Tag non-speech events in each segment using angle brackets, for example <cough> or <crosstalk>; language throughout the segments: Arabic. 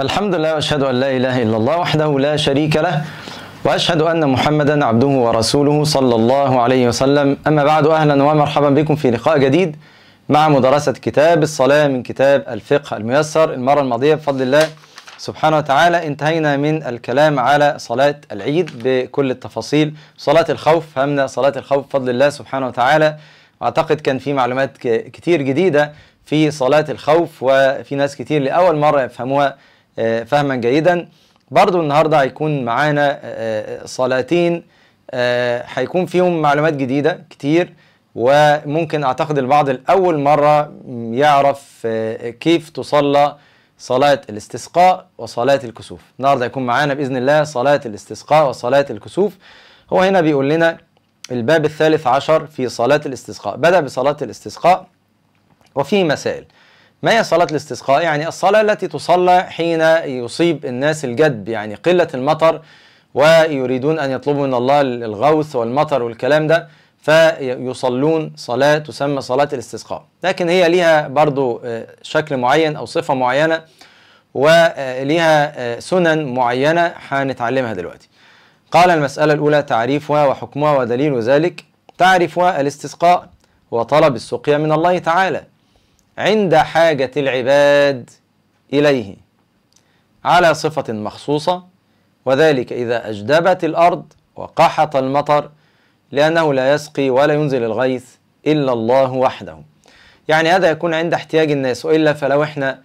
الحمد لله واشهد ان لا اله الا الله وحده لا شريك له واشهد ان محمدا عبده ورسوله صلى الله عليه وسلم اما بعد اهلا ومرحبا بكم في لقاء جديد مع مدرسه كتاب الصلاه من كتاب الفقه الميسر المره الماضيه بفضل الله سبحانه وتعالى انتهينا من الكلام على صلاة العيد بكل التفاصيل صلاة الخوف فهمنا صلاة الخوف بفضل الله سبحانه وتعالى أعتقد كان في معلومات كتير جديدة في صلاة الخوف وفي ناس كتير لأول مرة يفهموها آه، فهما جيدا برضو النهاردة هيكون معانا آه، آه، صلاتين هيكون فيهم معلومات جديدة كتير وممكن أعتقد البعض الأول مرة يعرف كيف تصلى صلاة الاستسقاء وصلاة الكسوف النهاردة هيكون معانا بإذن الله صلاة الاستسقاء وصلاة الكسوف هو هنا بيقول لنا الباب الثالث عشر في صلاة الاستسقاء بدأ بصلاة الاستسقاء وفيه مسائل ما هي صلاة الاستسقاء؟ يعني الصلاة التي تصلى حين يصيب الناس الجدب يعني قلة المطر ويريدون أن يطلبوا من الله الغوث والمطر والكلام ده فيصلون صلاة تسمى صلاة الاستسقاء لكن هي ليها برضو آه، شكل معين أو صفة معينة وليها آه، سنن معينة هنتعلمها دلوقتي قال المسألة الأولى تعريفها وحكمها ودليل ذلك تعريفها الاستسقاء وطلب السقيا من الله تعالى عند حاجة العباد إليه على صفة مخصوصة وذلك إذا أجدبت الأرض وقحط المطر لأنه لا يسقي ولا ينزل الغيث إلا الله وحده يعني هذا يكون عند احتياج الناس وإلا فلو إحنا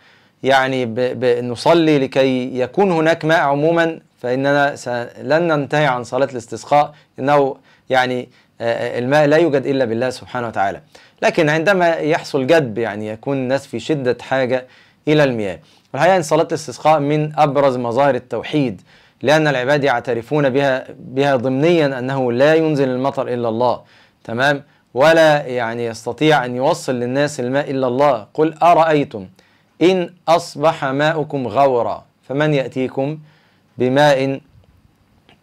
يعني بنصلي لكي يكون هناك ماء عموما فإننا لن ننتهي عن صلاة الاستسقاء إنه يعني الماء لا يوجد إلا بالله سبحانه وتعالى لكن عندما يحصل جدب يعني يكون الناس في شدة حاجة إلى المياه والحقيقة أن صلاة الاستسقاء من أبرز مظاهر التوحيد لأن العباد يعترفون بها بها ضمنيا أنه لا ينزل المطر إلا الله تمام ولا يعني يستطيع أن يوصل للناس الماء إلا الله قل أرأيتم إن أصبح ماؤكم غورا فمن يأتيكم بماء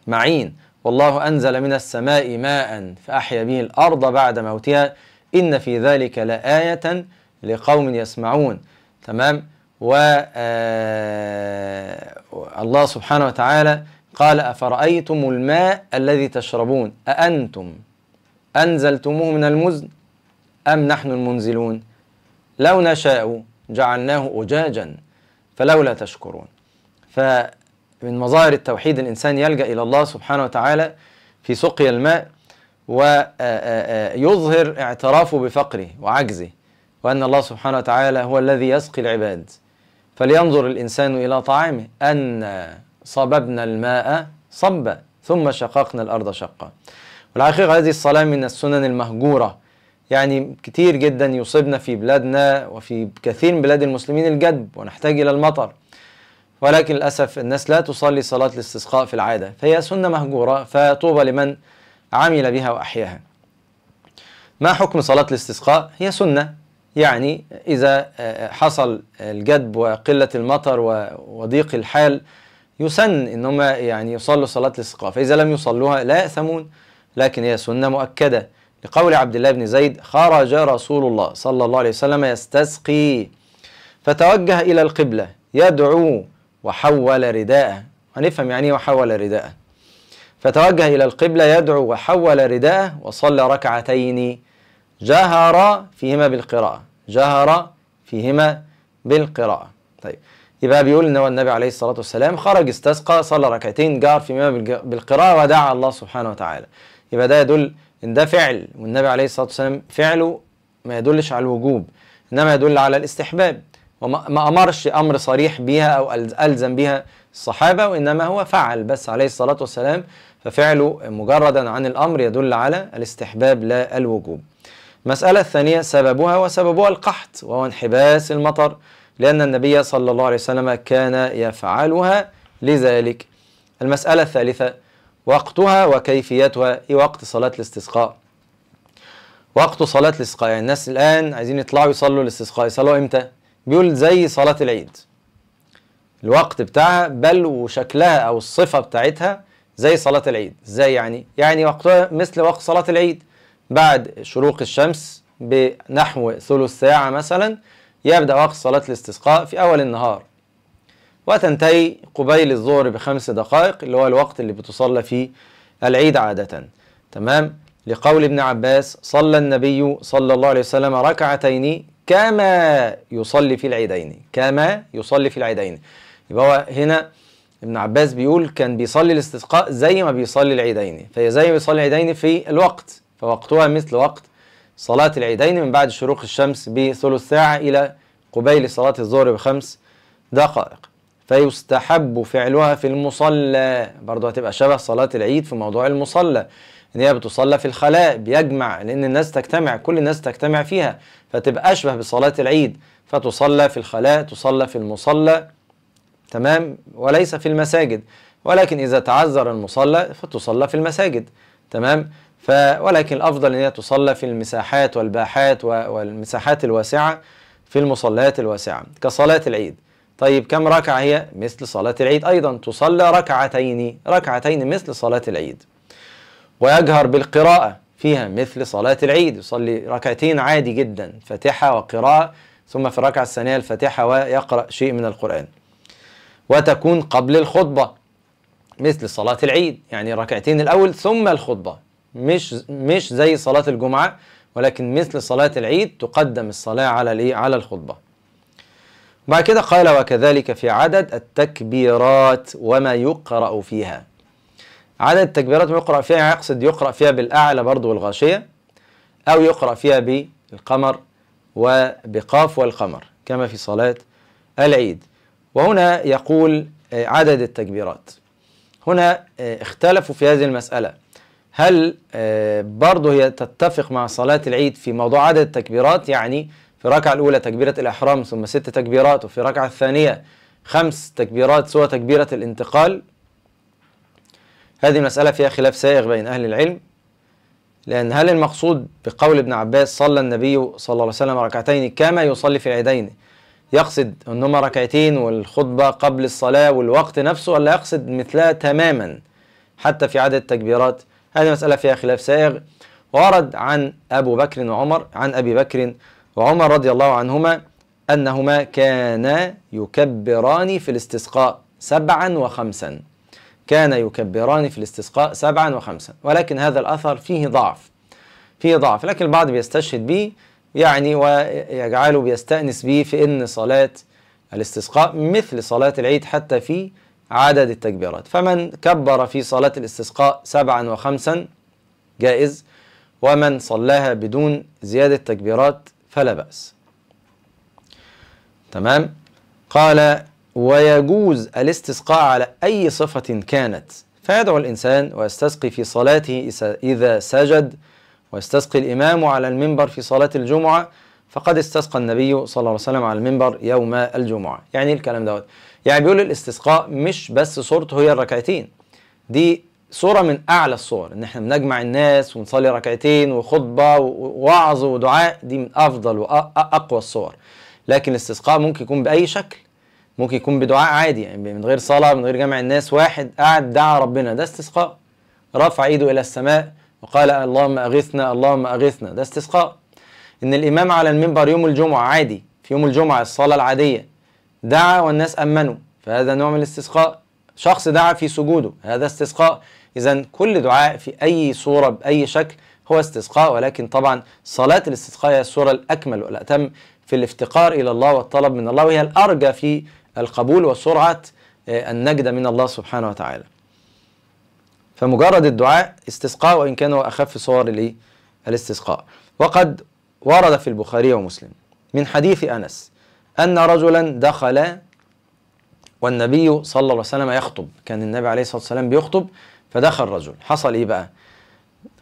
معين والله أنزل من السماء ماء فأحيا به الأرض بعد موتها إن في ذلك لآية لقوم يسمعون تمام و آه، الله سبحانه وتعالى قال أفرأيتم الماء الذي تشربون أأنتم أنزلتموه من المزن أم نحن المنزلون لو نشاء جعلناه أجاجا فلولا تشكرون فمن مظاهر التوحيد الإنسان يلجأ إلى الله سبحانه وتعالى في سقي الماء ويظهر اعترافه بفقره وعجزه وأن الله سبحانه وتعالى هو الذي يسقي العباد فلينظر الإنسان إلى طعامه أن صببنا الماء صبا ثم شققنا الأرض شقا والحقيقة هذه الصلاة من السنن المهجورة يعني كتير جدا يصيبنا في بلادنا وفي كثير من بلاد المسلمين الجدب ونحتاج إلى المطر ولكن للأسف الناس لا تصلي صلاة الاستسقاء في العادة فهي سنة مهجورة فطوبى لمن عمل بها وأحياها ما حكم صلاة الاستسقاء؟ هي سنة يعني إذا آه، آه، حصل الجدب وقلة المطر وضيق الحال يسن إن هم يعني يصلوا صلاة الاستسقاء فإذا لم يصلوها لا يأثمون لكن هي سنة مؤكدة لقول عبد الله بن زيد خرج رسول الله صلى الله عليه وسلم يستسقي فتوجه إلى القبلة يدعو وحول رداءه هنفهم يعني ايه وحول رداءه فتوجه إلى القبلة يدعو وحول رداءه وصلى ركعتين جهر فيهما بالقراءة جهر فيهما بالقراءة طيب يبقى بيقول ان هو النبي عليه الصلاه والسلام خرج استسقى صلى ركعتين جار فيما بالقراءه ودعا الله سبحانه وتعالى يبقى ده يدل ان ده فعل والنبي عليه الصلاه والسلام فعله ما يدلش على الوجوب انما يدل على الاستحباب وما امرش امر صريح بها او الزم بها الصحابه وانما هو فعل بس عليه الصلاه والسلام ففعله مجردا عن الأمر يدل على الاستحباب لا الوجوب المسألة الثانية سببها وسببها القحط وهو انحباس المطر لأن النبي صلى الله عليه وسلم كان يفعلها لذلك المسألة الثالثة وقتها وكيفيتها إيه وقت صلاة الاستسقاء وقت صلاة الاستسقاء يعني الناس الآن عايزين يطلعوا يصلوا الاستسقاء يصلوا إمتى؟ بيقول زي صلاة العيد الوقت بتاعها بل وشكلها أو الصفة بتاعتها زي صلاة العيد ازاي يعني؟ يعني وقتها مثل وقت صلاة العيد بعد شروق الشمس بنحو ثلث ساعة مثلا يبدأ وقت صلاة الاستسقاء في أول النهار وتنتهي قبيل الظهر بخمس دقائق اللي هو الوقت اللي بتصلى فيه العيد عادة تمام لقول ابن عباس صلى النبي صلى الله عليه وسلم ركعتين كما يصلي في العيدين كما يصلي في العيدين يبقى هو هنا ابن عباس بيقول كان بيصلي الاستسقاء زي ما بيصلي العيدين فهي زي ما بيصلي العيدين في الوقت فوقتها مثل وقت صلاة العيدين من بعد شروق الشمس بثلث ساعة إلى قبيل صلاة الظهر بخمس دقائق فيستحب فعلها في المصلى برضه هتبقى شبه صلاة العيد في موضوع المصلى إن هي بتصلى في الخلاء بيجمع لأن الناس تجتمع كل الناس تجتمع فيها فتبقى أشبه بصلاة العيد فتصلى في الخلاء تصلى في المصلى تمام وليس في المساجد ولكن إذا تعذر المصلى فتصلى في المساجد تمام ف ولكن الأفضل أن هي تصلى في المساحات والباحات والمساحات الواسعة في المصليات الواسعة كصلاة العيد طيب كم ركعة هي مثل صلاة العيد أيضا تصلى ركعتين ركعتين مثل صلاة العيد ويجهر بالقراءة فيها مثل صلاة العيد يصلي ركعتين عادي جدا فاتحة وقراءة ثم في الركعة الثانية الفاتحة ويقرأ شيء من القرآن وتكون قبل الخطبة مثل صلاة العيد يعني ركعتين الأول ثم الخطبة مش مش زي صلاة الجمعة ولكن مثل صلاة العيد تقدم الصلاة على الإيه على الخطبة بعد كده قال وكذلك في عدد التكبيرات وما يقرأ فيها عدد التكبيرات ما يقرأ فيها يقصد يعني يقرأ فيها بالأعلى برضو والغاشية أو يقرأ فيها بالقمر وبقاف والقمر كما في صلاة العيد وهنا يقول آه، عدد التكبيرات هنا آه، اختلفوا في هذه المسألة هل آه، برضه هي تتفق مع صلاة العيد في موضوع عدد التكبيرات يعني في الركعة الأولى تكبيرة الإحرام ثم ست تكبيرات وفي الركعة الثانية خمس تكبيرات سوى تكبيرة الانتقال هذه المسألة فيها خلاف سائغ بين أهل العلم لأن هل المقصود بقول ابن عباس صلى النبي صلى الله عليه وسلم ركعتين كما يصلي في العيدين يقصد ان هما ركعتين والخطبه قبل الصلاه والوقت نفسه ولا يقصد مثلها تماما حتى في عدد التكبيرات هذه مساله فيها خلاف سائغ ورد عن ابو بكر وعمر عن ابي بكر وعمر رضي الله عنهما انهما كانا يكبران في الاستسقاء سبعا وخمسا كان يكبران في الاستسقاء سبعا وخمسا ولكن هذا الاثر فيه ضعف فيه ضعف لكن البعض بيستشهد به يعني ويجعله بيستأنس به في أن صلاة الاستسقاء مثل صلاة العيد حتى في عدد التكبيرات فمن كبر في صلاة الاستسقاء سبعا وخمسا جائز ومن صلاها بدون زيادة تكبيرات فلا بأس تمام قال ويجوز الاستسقاء على أي صفة كانت فيدعو الإنسان ويستسقي في صلاته إذا سجد ويستسقي الإمام على المنبر في صلاة الجمعة فقد استسقى النبي صلى الله عليه وسلم على المنبر يوم الجمعة يعني الكلام دوت يعني بيقول الاستسقاء مش بس صورته هي الركعتين دي صورة من أعلى الصور إن إحنا بنجمع الناس ونصلي ركعتين وخطبة ووعظ ودعاء دي من أفضل وأقوى الصور لكن الاستسقاء ممكن يكون بأي شكل ممكن يكون بدعاء عادي يعني من غير صلاة من غير جمع الناس واحد قاعد دعا ربنا ده استسقاء رفع ايده إلى السماء وقال اللهم أغثنا اللهم أغثنا ده استسقاء إن الإمام على المنبر يوم الجمعة عادي في يوم الجمعة الصلاة العادية دعا والناس أمنوا فهذا نوع من الاستسقاء شخص دعا في سجوده هذا استسقاء إذا كل دعاء في أي صورة بأي شكل هو استسقاء ولكن طبعا صلاة الاستسقاء هي الصورة الأكمل والأتم في الافتقار إلى الله والطلب من الله وهي الأرجى في القبول وسرعة آه، النجدة من الله سبحانه وتعالى فمجرد الدعاء استسقاء وإن كان هو أخف صور الإيه؟ الاستسقاء وقد ورد في البخاري ومسلم من حديث أنس أن رجلا دخل والنبي صلى الله عليه وسلم يخطب كان النبي عليه الصلاة والسلام بيخطب فدخل رجل حصل إيه بقى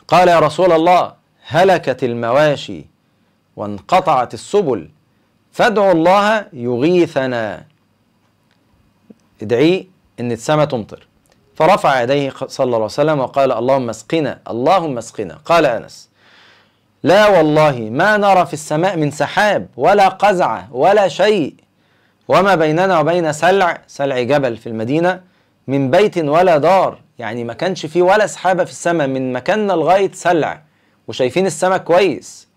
قال يا رسول الله هلكت المواشي وانقطعت السبل فادعوا الله يغيثنا ادعي ان السماء تمطر فرفع يديه صلى الله عليه وسلم وقال اللهم اسقنا اللهم اسقنا قال أنس لا والله ما نرى في السماء من سحاب ولا قزعة ولا شيء وما بيننا وبين سلع سلع جبل في المدينة من بيت ولا دار يعني ما كانش فيه ولا سحابة في السماء من مكاننا لغاية سلع وشايفين السماء كويس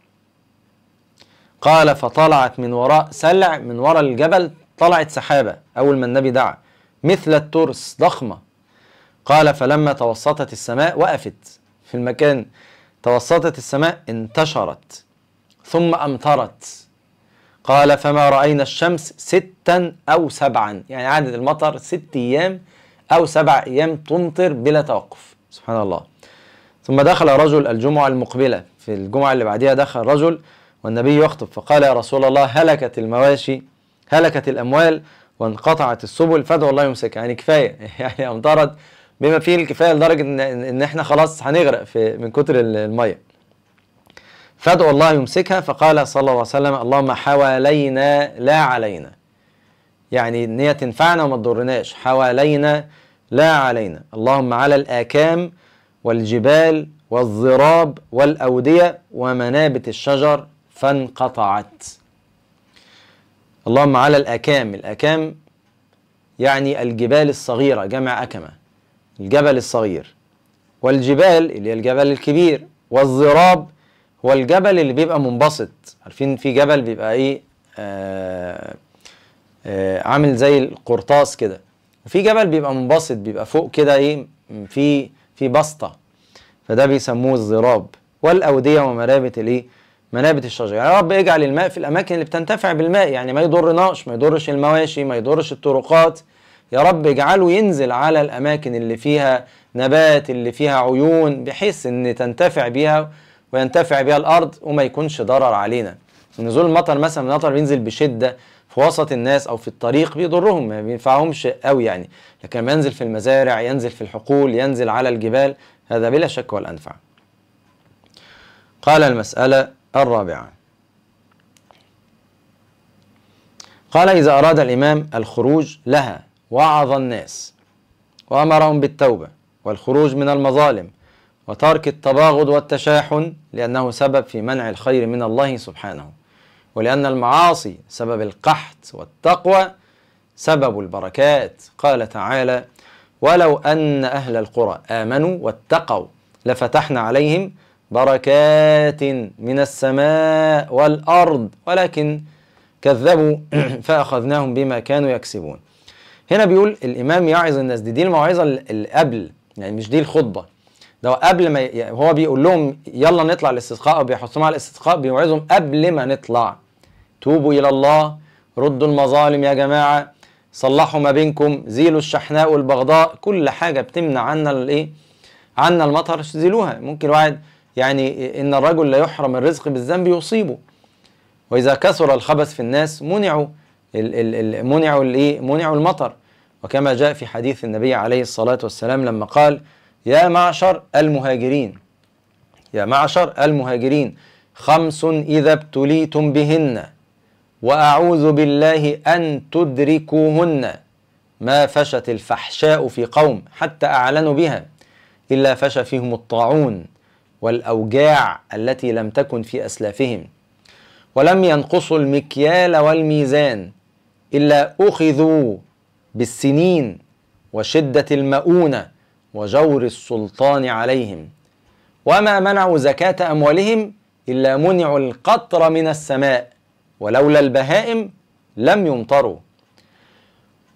قال فطلعت من وراء سلع من وراء الجبل طلعت سحابة أول ما النبي دعا مثل الترس ضخمة قال فلما توسطت السماء وقفت في المكان توسطت السماء انتشرت ثم أمطرت قال فما رأينا الشمس ستا أو سبعا يعني عدد المطر ست أيام أو سبع أيام تمطر بلا توقف سبحان الله ثم دخل رجل الجمعة المقبلة في الجمعة اللي بعدها دخل رجل والنبي يخطب فقال يا رسول الله هلكت المواشي هلكت الأموال وانقطعت السبل فادعوا الله يمسك يعني كفاية <laughs> يعني أمطرت بما فيه الكفايه لدرجه ان ان احنا خلاص هنغرق في من كتر الميه فادعو الله يمسكها فقال صلى الله عليه وسلم اللهم حوالينا لا علينا يعني ان هي تنفعنا وما تضرناش حوالينا لا علينا اللهم على الاكام والجبال والضراب والاوديه ومنابت الشجر فانقطعت اللهم على الاكام الاكام يعني الجبال الصغيره جمع اكمه الجبل الصغير والجبال اللي هي الجبل الكبير والضراب هو الجبل اللي بيبقى منبسط عارفين في جبل بيبقى ايه آه آه عامل زي القرطاس كده وفي جبل بيبقى منبسط بيبقى فوق كده ايه في في بسطه فده بيسموه الضراب والاوديه ومرابط الايه منابت الشجر يعني يا رب اجعل الماء في الاماكن اللي بتنتفع بالماء يعني ما يضرناش ما يضرش المواشي ما يضرش الطرقات يا رب اجعله ينزل على الأماكن اللي فيها نبات اللي فيها عيون بحيث أن تنتفع بيها وينتفع بيها الأرض وما يكونش ضرر علينا نزول المطر مثلا المطر بينزل بشدة في وسط الناس أو في الطريق بيضرهم ما بينفعهمش قوي يعني لكن ينزل في المزارع ينزل في الحقول ينزل على الجبال هذا بلا شك والأنفع قال المسألة الرابعة قال إذا أراد الإمام الخروج لها وعظ الناس وأمرهم بالتوبة والخروج من المظالم وترك التباغض والتشاحن لأنه سبب في منع الخير من الله سبحانه ولأن المعاصي سبب القحط والتقوى سبب البركات قال تعالى ولو أن أهل القرى آمنوا واتقوا لفتحنا عليهم بركات من السماء والأرض ولكن كذبوا <clears throat> فأخذناهم بما كانوا يكسبون هنا بيقول الامام يعظ الناس دي دي الموعظه اللي قبل يعني مش دي الخطبه ده قبل ما هو بيقول لهم يلا نطلع الاستسقاء او بيحثهم على الاستسقاء بيوعظهم قبل ما نطلع توبوا الى الله ردوا المظالم يا جماعه صلحوا ما بينكم زيلوا الشحناء والبغضاء كل حاجه بتمنع عنا الايه عنا المطر زيلوها ممكن واحد يعني ان الرجل لا يحرم الرزق بالذنب يصيبه واذا كثر الخبث في الناس منعوا منعوا الايه منعوا المطر وكما جاء في حديث النبي عليه الصلاة والسلام لما قال يا معشر المهاجرين يا معشر المهاجرين خمس إذا ابتليتم بهن وأعوذ بالله أن تدركوهن ما فشت الفحشاء في قوم حتى أعلنوا بها إلا فشى فيهم الطاعون والأوجاع التي لم تكن في أسلافهم ولم ينقصوا المكيال والميزان إلا أخذوا بالسنين وشدة المؤونة وجور السلطان عليهم وما منعوا زكاة أموالهم إلا منعوا القطر من السماء ولولا البهائم لم يمطروا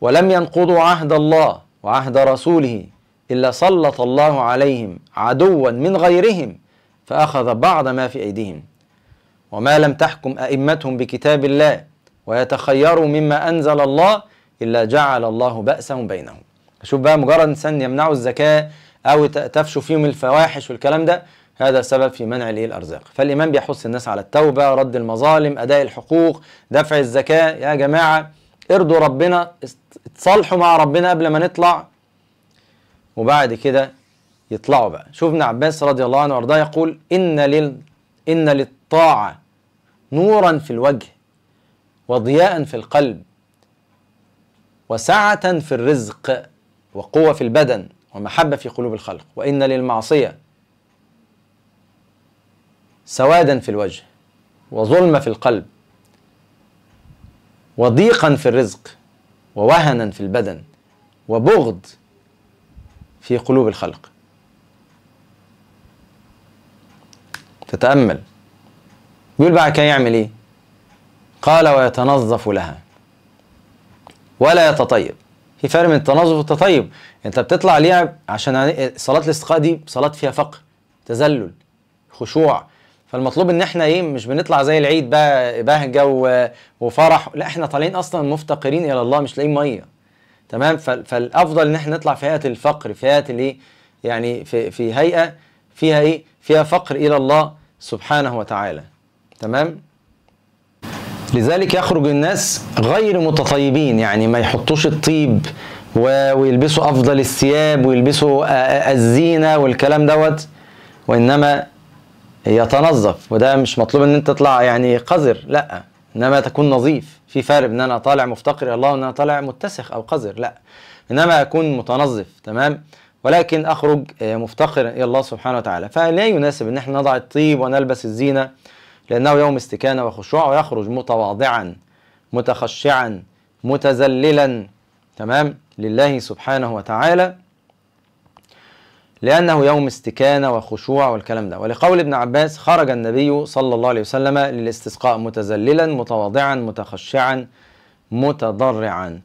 ولم ينقضوا عهد الله وعهد رسوله إلا سلط الله عليهم عدوا من غيرهم فأخذ بعض ما في أيديهم وما لم تحكم أئمتهم بكتاب الله ويتخيروا مما أنزل الله إلا جعل الله بأسهم بينهم شوف بقى مجرد إنسان يمنعه الزكاة أو تفشو فيهم الفواحش والكلام ده هذا سبب في منع الايه الارزاق فالامام بيحث الناس على التوبه رد المظالم اداء الحقوق دفع الزكاه يا جماعه ارضوا ربنا اتصالحوا مع ربنا قبل ما نطلع وبعد كده يطلعوا بقى شوف ابن عباس رضي الله عنه وارضاه يقول ان لل ان للطاعه نورا في الوجه وضياء في القلب وسعة في الرزق وقوة في البدن ومحبة في قلوب الخلق وإن للمعصية سوادا في الوجه وظلمة في القلب وضيقا في الرزق ووهنا في البدن وبغض في قلوب الخلق تتأمل يقول بقى كان يعمل ايه قال ويتنظف لها ولا يتطيب في فرق بين التنظف والتطيب انت بتطلع ليها عشان صلاه الاستقاء دي صلاه فيها فقر تذلل خشوع فالمطلوب ان احنا ايه مش بنطلع زي العيد بقى بهجه وفرح لا احنا طالعين اصلا مفتقرين الى الله مش لاقيين ميه تمام فالافضل ان احنا نطلع في هيئه الفقر في هيئه الايه يعني في في هيئه فيها ايه فيها فقر الى الله سبحانه وتعالى تمام لذلك يخرج الناس غير متطيبين يعني ما يحطوش الطيب ويلبسوا أفضل الثياب ويلبسوا الزينة والكلام دوت وإنما يتنظف وده مش مطلوب ان انت تطلع يعني قذر لا انما تكون نظيف في فرق ان انا طالع مفتقر الله وان انا طالع متسخ او قذر لا انما اكون متنظف تمام ولكن اخرج مفتقرا الى الله سبحانه وتعالى فلا يناسب ان احنا نضع الطيب ونلبس الزينه لأنه يوم استكانة وخشوع ويخرج متواضعا متخشعا متذللا تمام لله سبحانه وتعالى لأنه يوم استكانة وخشوع والكلام ده ولقول ابن عباس خرج النبي صلى الله عليه وسلم للاستسقاء متذللا متواضعا متخشعا متضرعا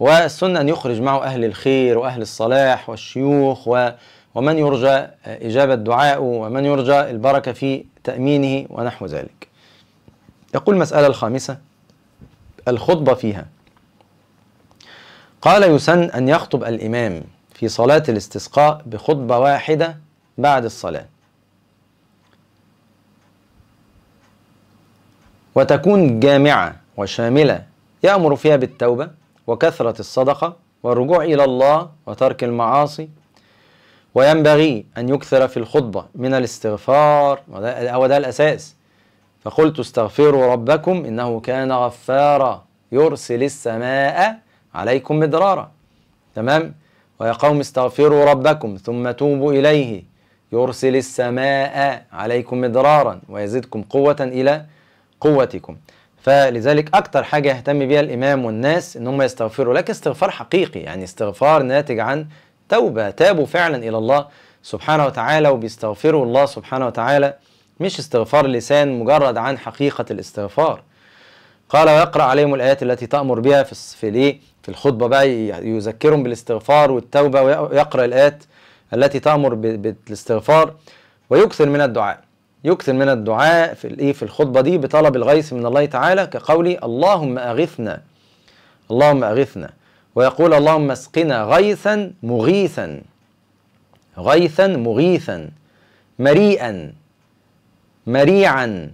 والسنة أن يخرج معه أهل الخير وأهل الصلاح والشيوخ والشيوخ ومن يرجى إجابة دعائه ومن يرجى البركة في تأمينه ونحو ذلك يقول المسألة الخامسة الخطبة فيها قال يسن أن يخطب الإمام في صلاة الاستسقاء بخطبة واحدة بعد الصلاة وتكون جامعة وشاملة يأمر فيها بالتوبة وكثرة الصدقة والرجوع إلى الله وترك المعاصي وينبغي أن يكثر في الخطبة من الاستغفار وده الأساس فقلت استغفروا ربكم إنه كان غفارا يرسل السماء عليكم مدرارا تمام ويا قوم استغفروا ربكم ثم توبوا إليه يرسل السماء عليكم مدرارا ويزدكم قوة إلى قوتكم فلذلك أكتر حاجة يهتم بها الإمام والناس إن هم يستغفروا لك استغفار حقيقي يعني استغفار ناتج عن توبة تابوا فعلا إلى الله سبحانه وتعالى وبيستغفروا الله سبحانه وتعالى مش استغفار لسان مجرد عن حقيقة الاستغفار قال ويقرأ عليهم الآيات التي تأمر بها في في الإيه؟ في الخطبة بقى يذكرهم بالاستغفار والتوبة ويقرأ الآيات التي تأمر بالاستغفار ويكثر من الدعاء يكثر من الدعاء في الإيه في الخطبة دي بطلب الغيث من الله تعالى كقولي اللهم أغثنا اللهم أغثنا ويقول اللهم اسقنا غيثا مغيثا غيثا مغيثا مريئا مريعا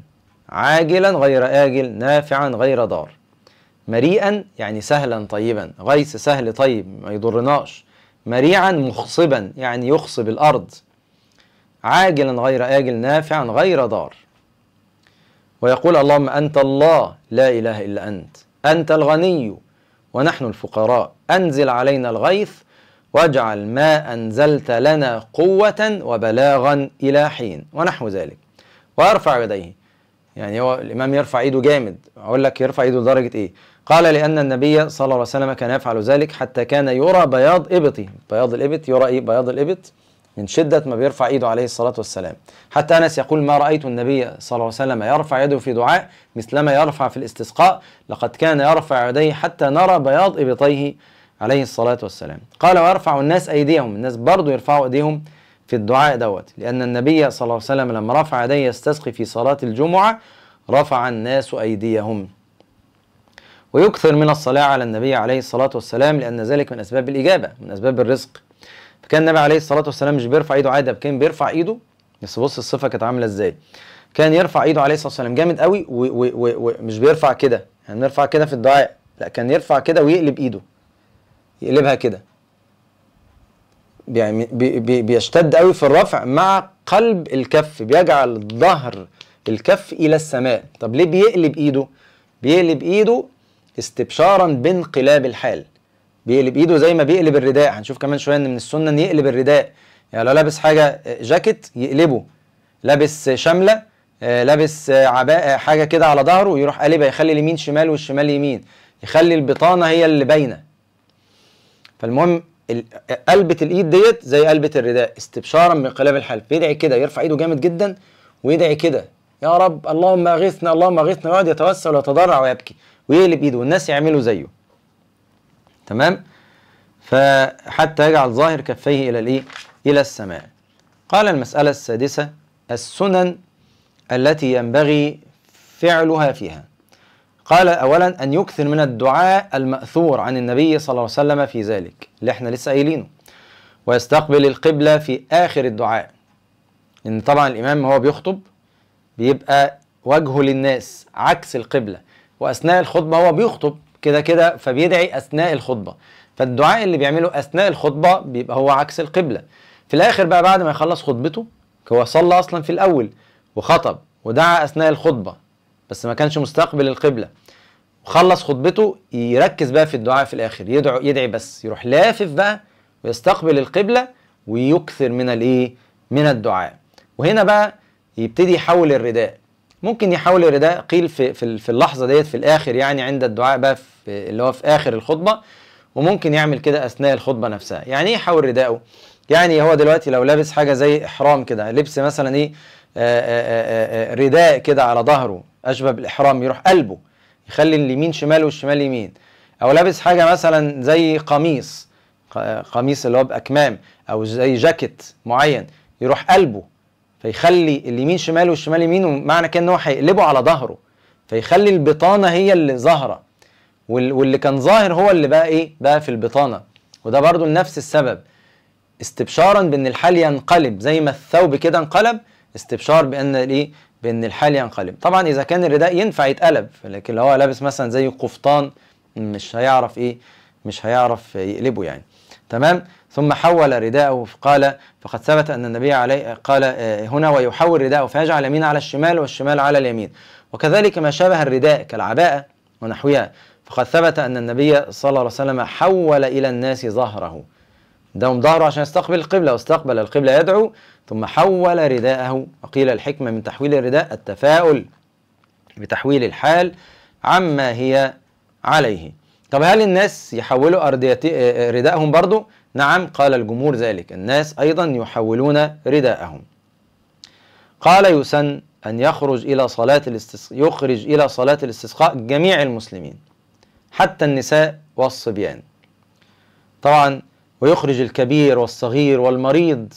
عاجلا غير آجل نافعا غير ضار مريئا يعني سهلا طيبا غيث سهل طيب ما يضرناش مريعا مخصبا يعني يخصب الأرض عاجلا غير آجل نافعا غير ضار ويقول اللهم أنت الله لا إله إلا أنت أنت الغني ونحن الفقراء أنزل علينا الغيث واجعل ما أنزلت لنا قوة وبلاغا إلى حين ونحو ذلك ويرفع يديه يعني هو الإمام يرفع إيده جامد أقول لك يرفع إيده لدرجة إيه قال لأن النبي صلى الله عليه وسلم كان يفعل ذلك حتى كان يرى بياض إبطي بياض الإبط يرى إيه بياض الإبط من شدة ما بيرفع إيده عليه الصلاة والسلام حتى أنس يقول ما رأيت النبي صلى الله عليه وسلم يرفع يده في دعاء مثلما يرفع في الاستسقاء لقد كان يرفع يديه حتى نرى بياض إبطيه عليه الصلاة والسلام قال ويرفع الناس أيديهم الناس برضو يرفعوا أيديهم في الدعاء دوت لأن النبي صلى الله عليه وسلم لما رفع يديه يستسقي في صلاة الجمعة رفع الناس أيديهم ويكثر من الصلاة على النبي عليه الصلاة والسلام لأن ذلك من أسباب الإجابة من أسباب الرزق كان النبي عليه الصلاه والسلام مش بيرفع ايده عادي كان بيرفع ايده بس بص الصفه كانت عامله ازاي كان يرفع ايده عليه الصلاه والسلام جامد قوي ومش بيرفع كده يعني نرفع كده في الدعاء لا كان يرفع كده ويقلب ايده يقلبها كده يعني بي بي بيشتد قوي في الرفع مع قلب الكف بيجعل ظهر الكف الى السماء طب ليه بيقلب ايده بيقلب ايده استبشارا بانقلاب الحال بيقلب ايده زي ما بيقلب الرداء هنشوف كمان شويه ان من السنه ان يقلب الرداء يعني لو لابس حاجه آه، جاكيت يقلبه لابس شمله آه، لابس آه، عباءه حاجه كده على ظهره يروح قلبها يخلي اليمين شمال والشمال يمين يخلي البطانه هي اللي باينه فالمهم قلبة الايد ديت زي قلبة الرداء استبشارا من قلاب الحلف يدعي كده يرفع ايده جامد جدا ويدعي كده يا رب اللهم اغثنا اللهم اغثنا ويقعد يتوسل ويتضرع ويبكي ويقلب ايده والناس يعملوا زيه تمام فحتى يجعل ظاهر كفيه إلى الإيه؟ إلى السماء قال المسألة السادسة السنن التي ينبغي فعلها فيها قال أولا أن يكثر من الدعاء المأثور عن النبي صلى الله عليه وسلم في ذلك اللي احنا لسه قايلينه ويستقبل القبلة في آخر الدعاء إن طبعا الإمام هو بيخطب بيبقى وجهه للناس عكس القبلة وأثناء الخطبة هو بيخطب كده كده فبيدعي اثناء الخطبه فالدعاء اللي بيعمله اثناء الخطبه بيبقى هو عكس القبله في الاخر بقى بعد ما يخلص خطبته هو صلى اصلا في الاول وخطب ودعا اثناء الخطبه بس ما كانش مستقبل القبله وخلص خطبته يركز بقى في الدعاء في الاخر يدعو يدعي بس يروح لافف بقى ويستقبل القبله ويكثر من الايه من الدعاء وهنا بقى يبتدي يحول الرداء ممكن يحاول الرداء قيل في في, في اللحظه ديت في الاخر يعني عند الدعاء بقى في اللي هو في اخر الخطبه وممكن يعمل كده اثناء الخطبه نفسها يعني ايه يحاول رداءه يعني هو دلوقتي لو لابس حاجه زي احرام كده لبس مثلا ايه رداء كده على ظهره اشبه بالاحرام يروح قلبه يخلي اليمين شمال والشمال يمين او لابس حاجه مثلا زي قميص قميص اللي هو باكمام او زي جاكيت معين يروح قلبه فيخلي اليمين شمال والشمال يمين ومعنى كده ان هو هيقلبه على ظهره فيخلي البطانه هي اللي ظاهره واللي كان ظاهر هو اللي بقى ايه بقى في البطانه وده برضو لنفس السبب استبشارا بان الحال ينقلب زي ما الثوب كده انقلب استبشار بان الايه بان الحال ينقلب طبعا اذا كان الرداء ينفع يتقلب لكن لو هو لابس مثلا زي قفطان مش هيعرف ايه مش هيعرف يقلبه يعني تمام ثم حول رداءه فقال فقد ثبت أن النبي عليه قال آه، هنا ويحول رداءه فيجعل اليمين على الشمال والشمال على اليمين وكذلك ما شابه الرداء كالعباءة ونحوها فقد ثبت أن النبي صلى الله عليه وسلم حول إلى الناس ظهره دوم ظهره عشان يستقبل القبلة واستقبل القبلة يدعو ثم حول رداءه وقيل الحكمة من تحويل الرداء التفاؤل بتحويل الحال عما هي عليه طب هل الناس يحولوا أرديتي آه، آه، رداءهم برضو نعم قال الجمهور ذلك الناس أيضا يحولون رداءهم قال يسن أن يخرج إلى صلاة الاستسقاء يخرج إلى صلاة الاستسقاء جميع المسلمين حتى النساء والصبيان طبعا ويخرج الكبير والصغير والمريض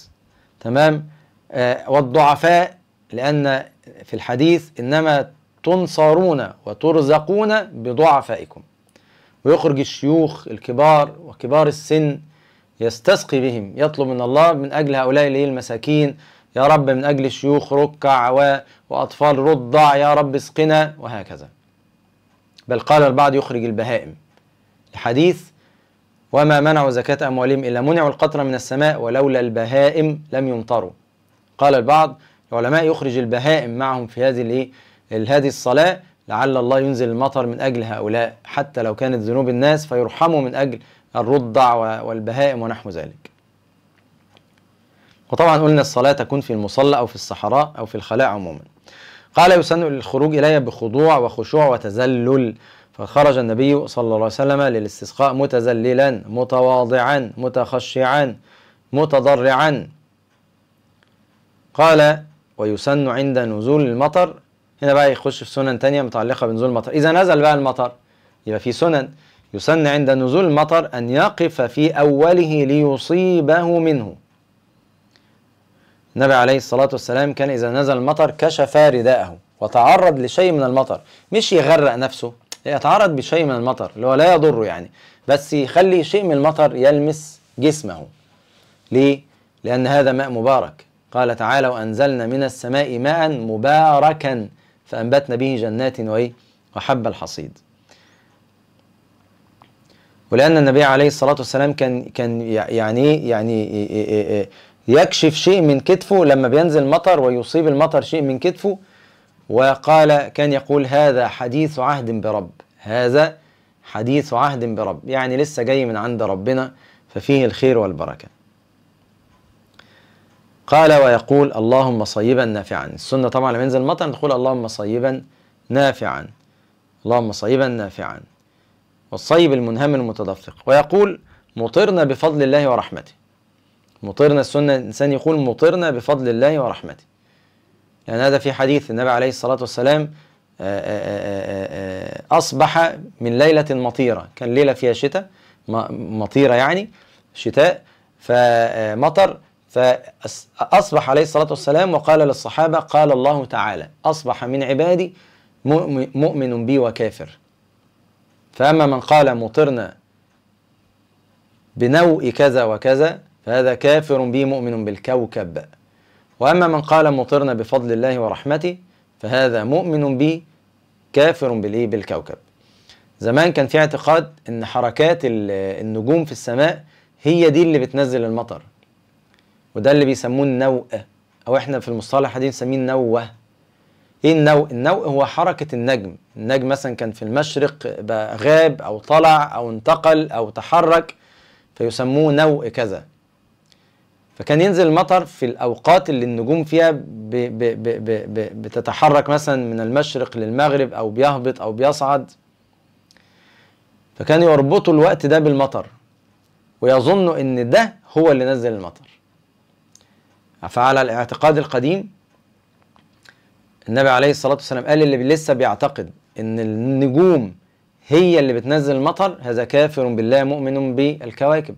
تمام آه، والضعفاء لأن في الحديث إنما تنصرون وترزقون بضعفائكم ويخرج الشيوخ الكبار وكبار السن يستسقي بهم يطلب من الله من أجل هؤلاء المساكين يا رب من أجل شيوخ ركع وأطفال رضع يا رب اسقنا وهكذا بل قال البعض يخرج البهائم الحديث وما منعوا زكاة أموالهم إلا منعوا القطر من السماء ولولا البهائم لم يمطروا قال البعض العلماء يخرج البهائم معهم في هذه هذه الصلاة لعل الله ينزل المطر من أجل هؤلاء حتى لو كانت ذنوب الناس فيرحموا من أجل الرضع والبهائم ونحو ذلك وطبعا قلنا الصلاة تكون في المصلى أو في الصحراء أو في الخلاء عموما قال يسن الخروج إلي بخضوع وخشوع وتذلل فخرج النبي صلى الله عليه وسلم للاستسقاء متذللا متواضعا متخشعا متضرعا قال ويسن عند نزول المطر هنا بقى يخش في سنن تانية متعلقة بنزول المطر إذا نزل بقى المطر يبقى في سنن يسن عند نزول المطر أن يقف في أوله ليصيبه منه النبي عليه الصلاة والسلام كان إذا نزل المطر كشف رداءه وتعرض لشيء من المطر مش يغرق نفسه يتعرض بشيء من المطر اللي هو لا يضره يعني بس يخلي شيء من المطر يلمس جسمه ليه؟ لأن هذا ماء مبارك قال تعالى وأنزلنا من السماء ماء مباركا فأنبتنا به جنات وحب الحصيد ولأن النبي عليه الصلاة والسلام كان كان يعني إيه؟ يعني إيه- إيه- يكشف شيء من كتفه لما بينزل مطر ويصيب المطر شيء من كتفه وقال كان يقول هذا حديث عهد برب هذا حديث عهد برب يعني لسه جاي من عند ربنا ففيه الخير والبركة قال ويقول اللهم صيبا نافعا السنة طبعا لما ينزل المطر تقول اللهم صيبا نافعا اللهم صيبا نافعا والصيب المنهم المتدفق ويقول مطرنا بفضل الله ورحمته مطرنا السنة الإنسان يقول مطرنا بفضل الله ورحمته لأن يعني هذا في حديث النبي عليه الصلاة والسلام آه، آه، آه، أصبح من ليلة مطيرة كان ليلة فيها شتاء مطيرة يعني شتاء فمطر فأصبح عليه الصلاة والسلام وقال للصحابة قال الله تعالى أصبح من عبادي مؤمن بي وكافر فأما من قال مطرنا بنوء كذا وكذا فهذا كافر بي مؤمن بالكوكب وأما من قال مطرنا بفضل الله ورحمته فهذا مؤمن بي كافر بالإيه بالكوكب زمان كان في اعتقاد ان حركات النجوم في السماء هي دي اللي بتنزل المطر وده اللي بيسموه النوء او احنا في المصطلح دي بنسميه النوه ايه النوء النوء هو حركه النجم النجم مثلا كان في المشرق بقى غاب او طلع او انتقل او تحرك فيسموه نوء كذا فكان ينزل المطر في الاوقات اللي النجوم فيها ب ب ب بـ بـ بتتحرك مثلا من المشرق للمغرب او بيهبط او بيصعد فكان يربطوا الوقت ده بالمطر ويظنوا ان ده هو اللي نزل المطر فعلى الاعتقاد القديم النبي عليه الصلاه والسلام قال اللي لسه بيعتقد ان النجوم هي اللي بتنزل المطر هذا كافر بالله مؤمن بالكواكب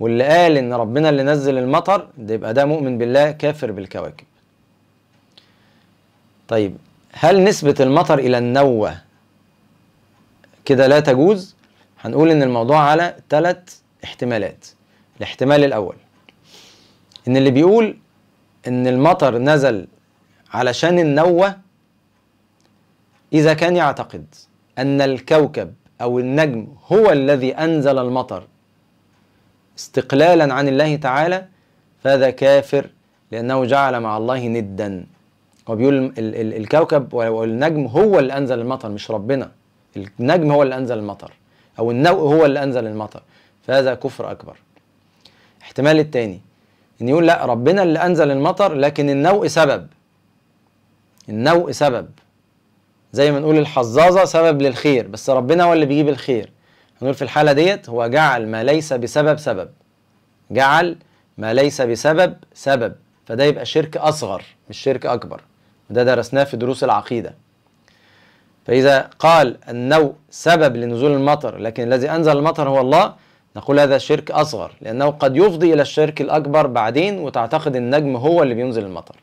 واللي قال ان ربنا اللي نزل المطر ده يبقى ده مؤمن بالله كافر بالكواكب طيب هل نسبة المطر إلى النوة كده لا تجوز هنقول إن الموضوع على ثلاث احتمالات الاحتمال الأول إن اللي بيقول إن المطر نزل علشان النوة إذا كان يعتقد أن الكوكب أو النجم هو الذي أنزل المطر استقلالا عن الله تعالى فهذا كافر لأنه جعل مع الله ندا هو بيقول الكوكب والنجم هو اللي أنزل المطر مش ربنا النجم هو اللي أنزل المطر أو النوء هو اللي أنزل المطر فهذا كفر أكبر احتمال التاني إن يقول لا ربنا اللي أنزل المطر لكن النوء سبب النوء سبب زي ما نقول الحظاظه سبب للخير بس ربنا هو اللي بيجيب الخير هنقول في الحاله ديت هو جعل ما ليس بسبب سبب جعل ما ليس بسبب سبب فده يبقى شرك اصغر مش شرك اكبر وده درسناه في دروس العقيده فاذا قال النوء سبب لنزول المطر لكن الذي انزل المطر هو الله نقول هذا شرك اصغر لانه قد يفضي الى الشرك الاكبر بعدين وتعتقد النجم هو اللي بينزل المطر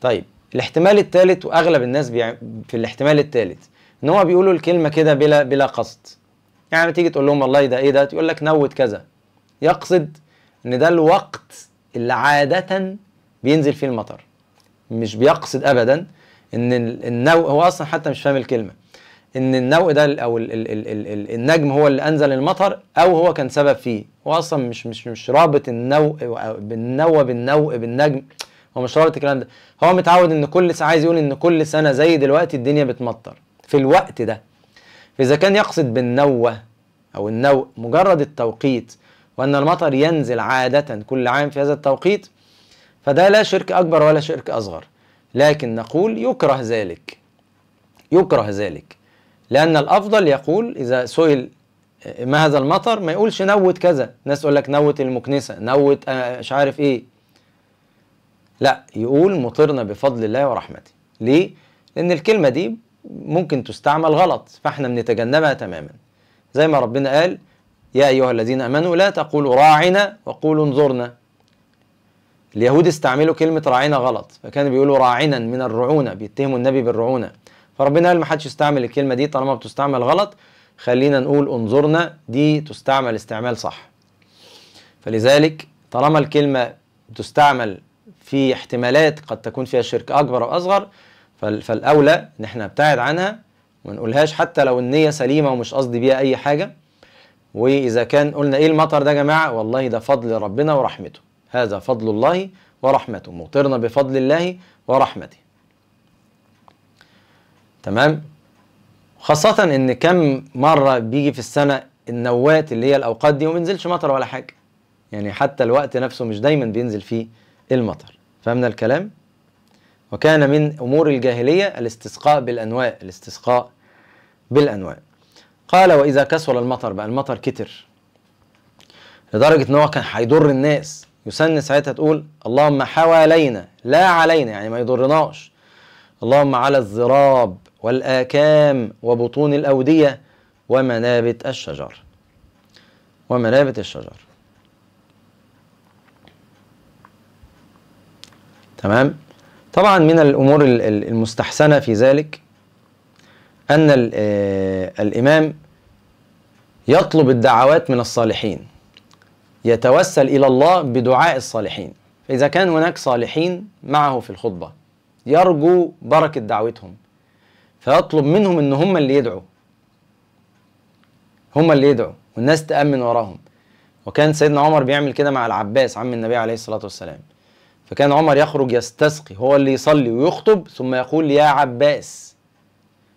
طيب الاحتمال الثالث واغلب الناس بيع... في الاحتمال الثالث ان هو بيقولوا الكلمه كده بلا بلا قصد يعني لما تيجي تقول لهم والله ده ايه ده يقول لك نوت كذا يقصد ان ده الوقت اللي عاده بينزل فيه المطر مش بيقصد ابدا ان النوء هو اصلا حتى مش فاهم الكلمه ان النوء ده او الـ الـ الـ الـ الـ النجم هو اللي انزل المطر او هو كان سبب فيه هو اصلا مش مش مش رابط النوء بالنوى بالنوء بالنجم هو مش شرط الكلام ده هو متعود ان كل سنه عايز يقول ان كل سنه زي دلوقتي الدنيا بتمطر في الوقت ده فاذا كان يقصد بالنوه او النوء مجرد التوقيت وان المطر ينزل عاده كل عام في هذا التوقيت فده لا شرك اكبر ولا شرك اصغر لكن نقول يكره ذلك يكره ذلك لأن الأفضل يقول إذا سئل آه، ما هذا المطر ما يقولش نوت كذا الناس تقول لك نوت المكنسة نوت آه، مش عارف إيه لا يقول مطرنا بفضل الله ورحمته ليه؟ لأن الكلمة دي ممكن تستعمل غلط فاحنا بنتجنبها تماما زي ما ربنا قال يا أيها الذين آمنوا لا تقولوا راعنا وقولوا انظرنا اليهود استعملوا كلمة راعنا غلط فكانوا بيقولوا راعنا من الرعونة بيتهموا النبي بالرعونة فربنا قال ما حدش يستعمل الكلمة دي طالما بتستعمل غلط خلينا نقول انظرنا دي تستعمل استعمال صح فلذلك طالما الكلمة تستعمل في احتمالات قد تكون فيها شركة أكبر أو أصغر فالأولى إن إحنا نبتعد عنها وما نقولهاش حتى لو النية سليمة ومش قصدي بيها أي حاجة وإذا كان قلنا إيه المطر ده يا جماعة والله ده فضل ربنا ورحمته هذا فضل الله ورحمته مطرنا بفضل الله ورحمته تمام خاصة إن كم مرة بيجي في السنة النوات اللي هي الأوقات دي وما بينزلش مطر ولا حاجة يعني حتى الوقت نفسه مش دايما بينزل فيه المطر فهمنا الكلام وكان من أمور الجاهلية الاستسقاء بالأنواء الاستسقاء بالأنواء قال وإذا كسر المطر بقى المطر كتر لدرجة إن هو كان هيضر الناس يسن ساعتها تقول اللهم حوالينا لا علينا يعني ما يضرناش اللهم على الزراب والآكام وبطون الأودية ومنابت الشجر ومنابت الشجر تمام طبعا من الامور المستحسنه في ذلك ان آه، الامام يطلب الدعوات من الصالحين يتوسل الى الله بدعاء الصالحين فاذا كان هناك صالحين معه في الخطبه يرجو بركه دعوتهم فيطلب منهم ان هم اللي يدعوا هم اللي يدعوا والناس تامن وراهم وكان سيدنا عمر بيعمل كده مع العباس عم النبي عليه الصلاه والسلام فكان عمر يخرج يستسقي هو اللي يصلي ويخطب ثم يقول يا عباس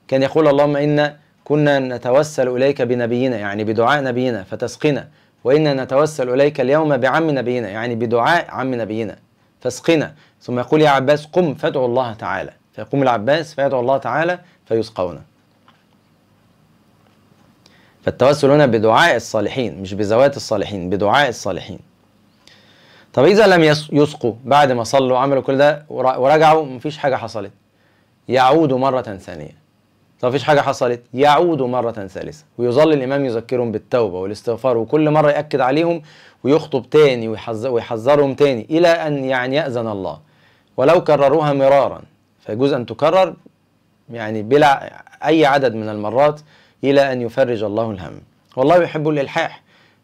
كان يقول اللهم إنا كنا نتوسل إليك بنبينا يعني بدعاء نبينا فتسقنا وإنا نتوسل إليك اليوم بعم نبينا يعني بدعاء عم نبينا فاسقنا ثم يقول يا عباس قم فادعو الله تعالى فيقوم العباس فيدعو الله تعالى فيسقون فالتوسل هنا بدعاء الصالحين مش بزوات الصالحين بدعاء الصالحين طب إذا لم يسقوا بعد ما صلوا وعملوا كل ده ورجعوا مفيش حاجة حصلت يعودوا مرة ثانية طب مفيش حاجة حصلت يعودوا مرة ثالثة ويظل الإمام يذكرهم بالتوبة والاستغفار وكل مرة يأكد عليهم ويخطب تاني ويحذرهم تاني إلى أن يعني يأذن الله ولو كرروها مرارا فيجوز أن تكرر يعني بلا أي عدد من المرات إلى أن يفرج الله الهم والله يحب الإلحاح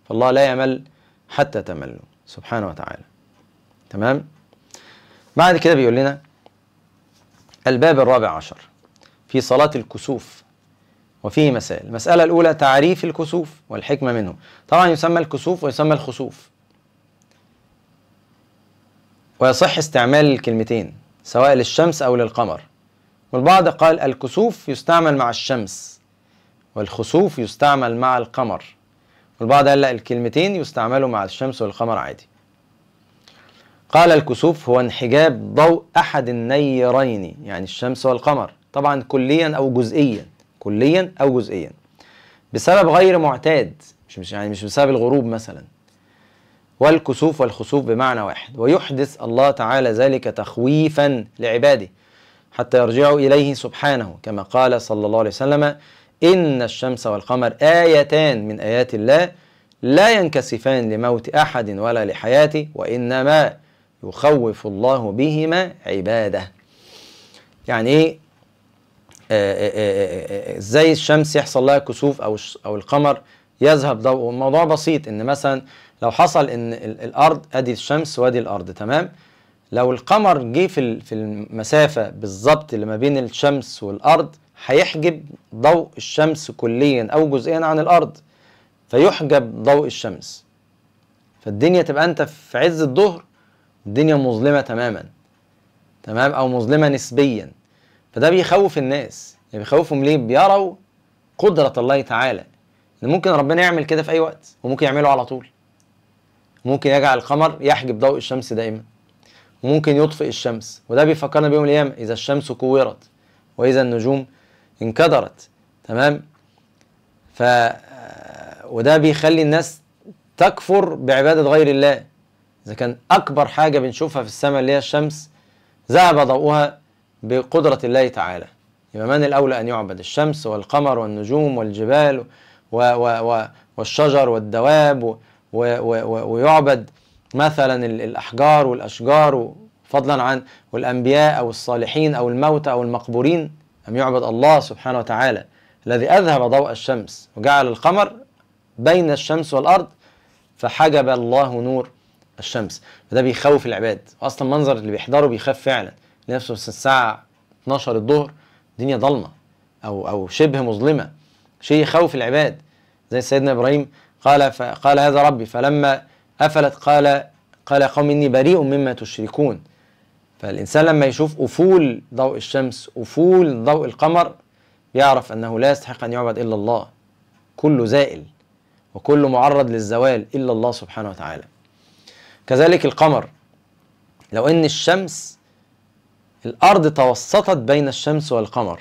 فالله لا يمل حتى تملوا سبحانه وتعالى تمام بعد كده بيقول لنا الباب الرابع عشر في صلاة الكسوف وفيه مسائل المسألة الأولى تعريف الكسوف والحكمة منه طبعا يسمى الكسوف ويسمى الخسوف ويصح استعمال الكلمتين سواء للشمس أو للقمر والبعض قال الكسوف يستعمل مع الشمس والخسوف يستعمل مع القمر البعض قال لا الكلمتين يستعملوا مع الشمس والقمر عادي قال الكسوف هو انحجاب ضوء أحد النيرين يعني الشمس والقمر طبعا كليا أو جزئيا كليا أو جزئيا بسبب غير معتاد مش, مش يعني مش بسبب الغروب مثلا والكسوف والخسوف بمعنى واحد ويحدث الله تعالى ذلك تخويفا لعباده حتى يرجعوا إليه سبحانه كما قال صلى الله عليه وسلم إن الشمس والقمر آيتان من آيات الله لا ينكسفان لموت أحد ولا لحياته وإنما يخوف الله بهما عباده يعني إيه آه، آه، آه، ازاي الشمس يحصل لها كسوف او او القمر يذهب ضوء الموضوع بسيط ان مثلا لو حصل ان الارض ادي الشمس وادي الارض تمام لو القمر جه في في المسافه بالظبط اللي ما بين الشمس والارض هيحجب ضوء الشمس كليا او جزئيا عن الارض فيحجب ضوء الشمس فالدنيا تبقى انت في عز الظهر الدنيا مظلمه تماما تمام او مظلمه نسبيا فده بيخوف الناس يعني بيخوفهم ليه بيروا قدره الله تعالى ان ممكن ربنا يعمل كده في اي وقت وممكن يعمله على طول ممكن يجعل القمر يحجب ضوء الشمس دائما وممكن يطفئ الشمس وده بيفكرنا بيوم القيامه اذا الشمس كورت واذا النجوم انكدرت تمام ف وده بيخلي الناس تكفر بعبادة غير الله إذا كان أكبر حاجة بنشوفها في السماء اللي هي الشمس ذهب ضوءها بقدرة الله تعالى يبقى من الأولى أن يعبد الشمس والقمر والنجوم والجبال و و و والشجر والدواب و و و ويعبد مثلا الأحجار والأشجار فضلا عن والأنبياء أو الصالحين أو الموتى أو المقبورين أم يعبد الله سبحانه وتعالى الذي أذهب ضوء الشمس وجعل القمر بين الشمس والأرض فحجب الله نور الشمس فده بيخوف العباد أصلا منظر اللي بيحضره بيخاف فعلا نفسه الساعة 12 الظهر الدنيا ضلمة أو أو شبه مظلمة شيء يخوف العباد زي سيدنا إبراهيم قال فقال هذا ربي فلما أفلت قال قال قوم إني بريء مما تشركون فالإنسان لما يشوف أفول ضوء الشمس أفول ضوء القمر يعرف أنه لا يستحق أن يعبد إلا الله كله زائل وكله معرض للزوال إلا الله سبحانه وتعالى كذلك القمر لو أن الشمس الأرض توسطت بين الشمس والقمر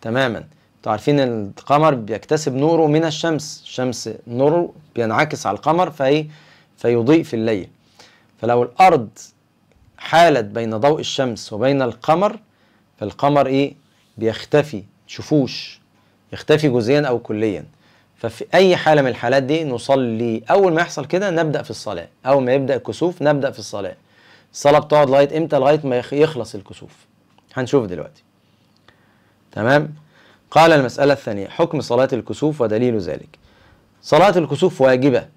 تماما تعرفين عارفين القمر بيكتسب نوره من الشمس الشمس نوره بينعكس على القمر في فيضيء في الليل فلو الأرض حالت بين ضوء الشمس وبين القمر فالقمر ايه بيختفي تشوفوش يختفي جزئيا او كليا ففي اي حاله من الحالات دي نصلي اول ما يحصل كده نبدا في الصلاه اول ما يبدا الكسوف نبدا في الصلاه الصلاه بتقعد لغايه امتى لغايه ما يخلص الكسوف هنشوف دلوقتي تمام قال المساله الثانيه حكم صلاه الكسوف ودليل ذلك صلاه الكسوف واجبه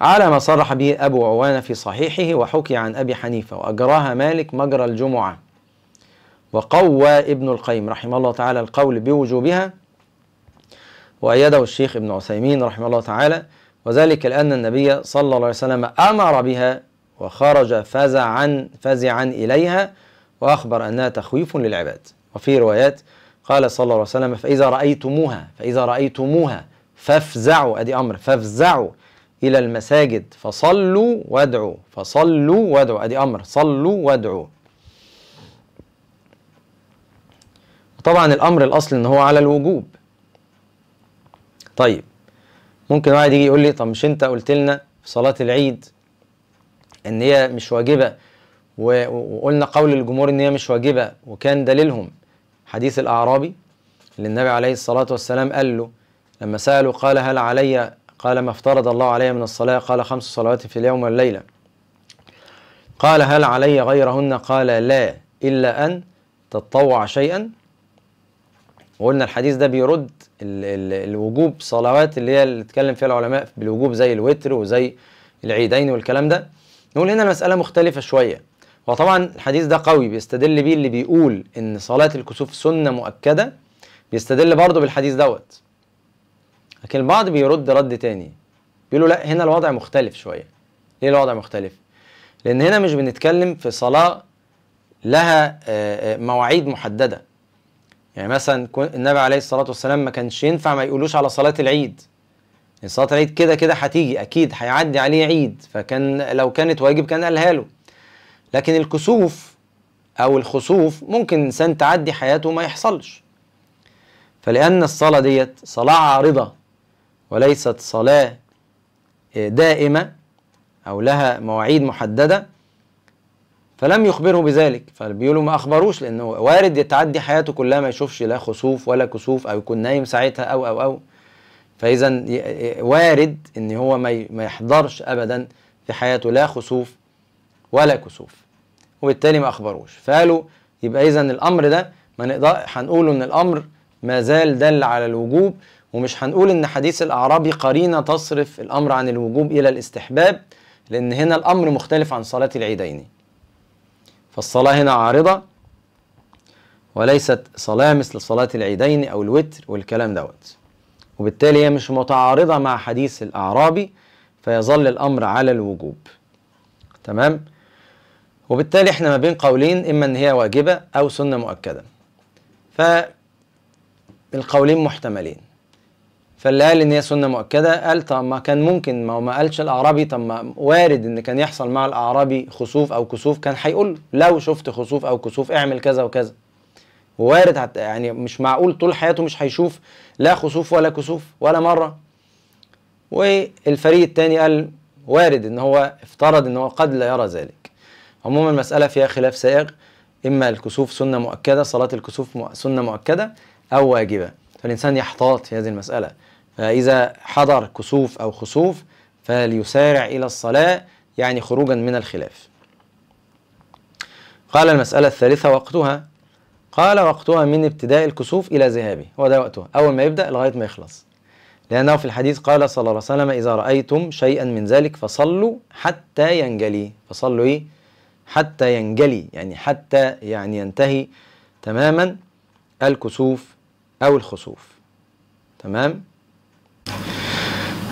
على ما صرح به أبو عوانة في صحيحه وحكي عن أبي حنيفة وأجراها مالك مجرى الجمعة وقوى ابن القيم رحمه الله تعالى القول بوجوبها وأيده الشيخ ابن عثيمين رحمه الله تعالى وذلك لأن النبي صلى الله عليه وسلم أمر بها وخرج فزعا فزعا إليها وأخبر أنها تخويف للعباد وفي روايات قال صلى الله عليه وسلم فإذا رأيتموها فإذا رأيتموها فافزعوا أدي أمر فافزعوا إلى المساجد فصلوا وادعوا فصلوا وادعوا أدي أمر صلوا وادعوا طبعا الأمر الأصل إن هو على الوجوب طيب ممكن واحد يجي يقول لي طب مش أنت قلت لنا في صلاة العيد إن هي مش واجبة وقلنا قول الجمهور إن هي مش واجبة وكان دليلهم حديث الأعرابي اللي النبي عليه الصلاة والسلام قال له لما سأله قال هل علي قال ما افترض الله علي من الصلاة قال خمس صلوات في اليوم والليلة قال هل علي غيرهن قال لا إلا أن تتطوع شيئا وقلنا الحديث ده بيرد الـ الـ الوجوب صلوات اللي هي اللي اتكلم فيها العلماء بالوجوب زي الوتر وزي العيدين والكلام ده نقول هنا المسألة مختلفة شوية وطبعا الحديث ده قوي بيستدل بيه اللي بيقول ان صلاة الكسوف سنة مؤكدة بيستدل برضه بالحديث دوت لكن البعض بيرد رد تاني بيقولوا لا هنا الوضع مختلف شويه ليه الوضع مختلف لان هنا مش بنتكلم في صلاه لها آه، آه، مواعيد محدده يعني مثلا النبي عليه الصلاه والسلام ما كانش ينفع ما يقولوش على صلاه العيد يعني صلاه العيد كده كده هتيجي اكيد هيعدي عليه عيد فكان لو كانت واجب كان قالها له لكن الكسوف او الخسوف ممكن انسان تعدي حياته ما يحصلش فلان الصلاه ديت صلاه عارضه وليست صلاة آه، دائمة أو لها مواعيد محددة فلم يخبره بذلك فبيقولوا ما أخبروش لأنه وارد يتعدي حياته كلها ما يشوفش لا خسوف ولا كسوف أو يكون نايم ساعتها أو أو أو فإذا آه، آه، وارد إن هو ما يحضرش أبدا في حياته لا خسوف ولا كسوف وبالتالي ما أخبروش فقالوا يبقى إذا الأمر ده ما نقدر هنقول إن الأمر ما زال دل على الوجوب ومش هنقول ان حديث الاعرابي قرينه تصرف الامر عن الوجوب الى الاستحباب لان هنا الامر مختلف عن صلاه العيدين فالصلاه هنا عارضه وليست صلاه مثل صلاه العيدين او الوتر والكلام دوت وبالتالي هي مش متعارضه مع حديث الاعرابي فيظل الامر على الوجوب تمام وبالتالي احنا ما بين قولين اما ان هي واجبه او سنه مؤكده فالقولين محتملين فاللي قال ان هي سنه مؤكده قال طب ما كان ممكن ما هو ما قالش الاعرابي طب ما وارد ان كان يحصل مع الاعرابي خسوف او كسوف كان هيقول لو شفت خسوف او كسوف اعمل كذا وكذا وارد حتى يعني مش معقول طول حياته مش هيشوف لا خسوف ولا كسوف ولا مره والفريق الثاني قال وارد ان هو افترض ان هو قد لا يرى ذلك عموما المساله فيها خلاف سائغ اما الكسوف سنه مؤكده صلاه الكسوف سنه مؤكده او واجبه فالانسان يحتاط في هذه المساله فإذا حضر كسوف أو خسوف فليسارع إلى الصلاة يعني خروجا من الخلاف قال المسألة الثالثة وقتها قال وقتها من ابتداء الكسوف إلى ذهابه هو ده وقتها أول ما يبدأ لغاية ما يخلص لأنه في الحديث قال صلى الله عليه وسلم إذا رأيتم شيئا من ذلك فصلوا حتى ينجلي فصلوا إيه؟ حتى ينجلي يعني حتى يعني ينتهي تماما الكسوف أو الخسوف تمام؟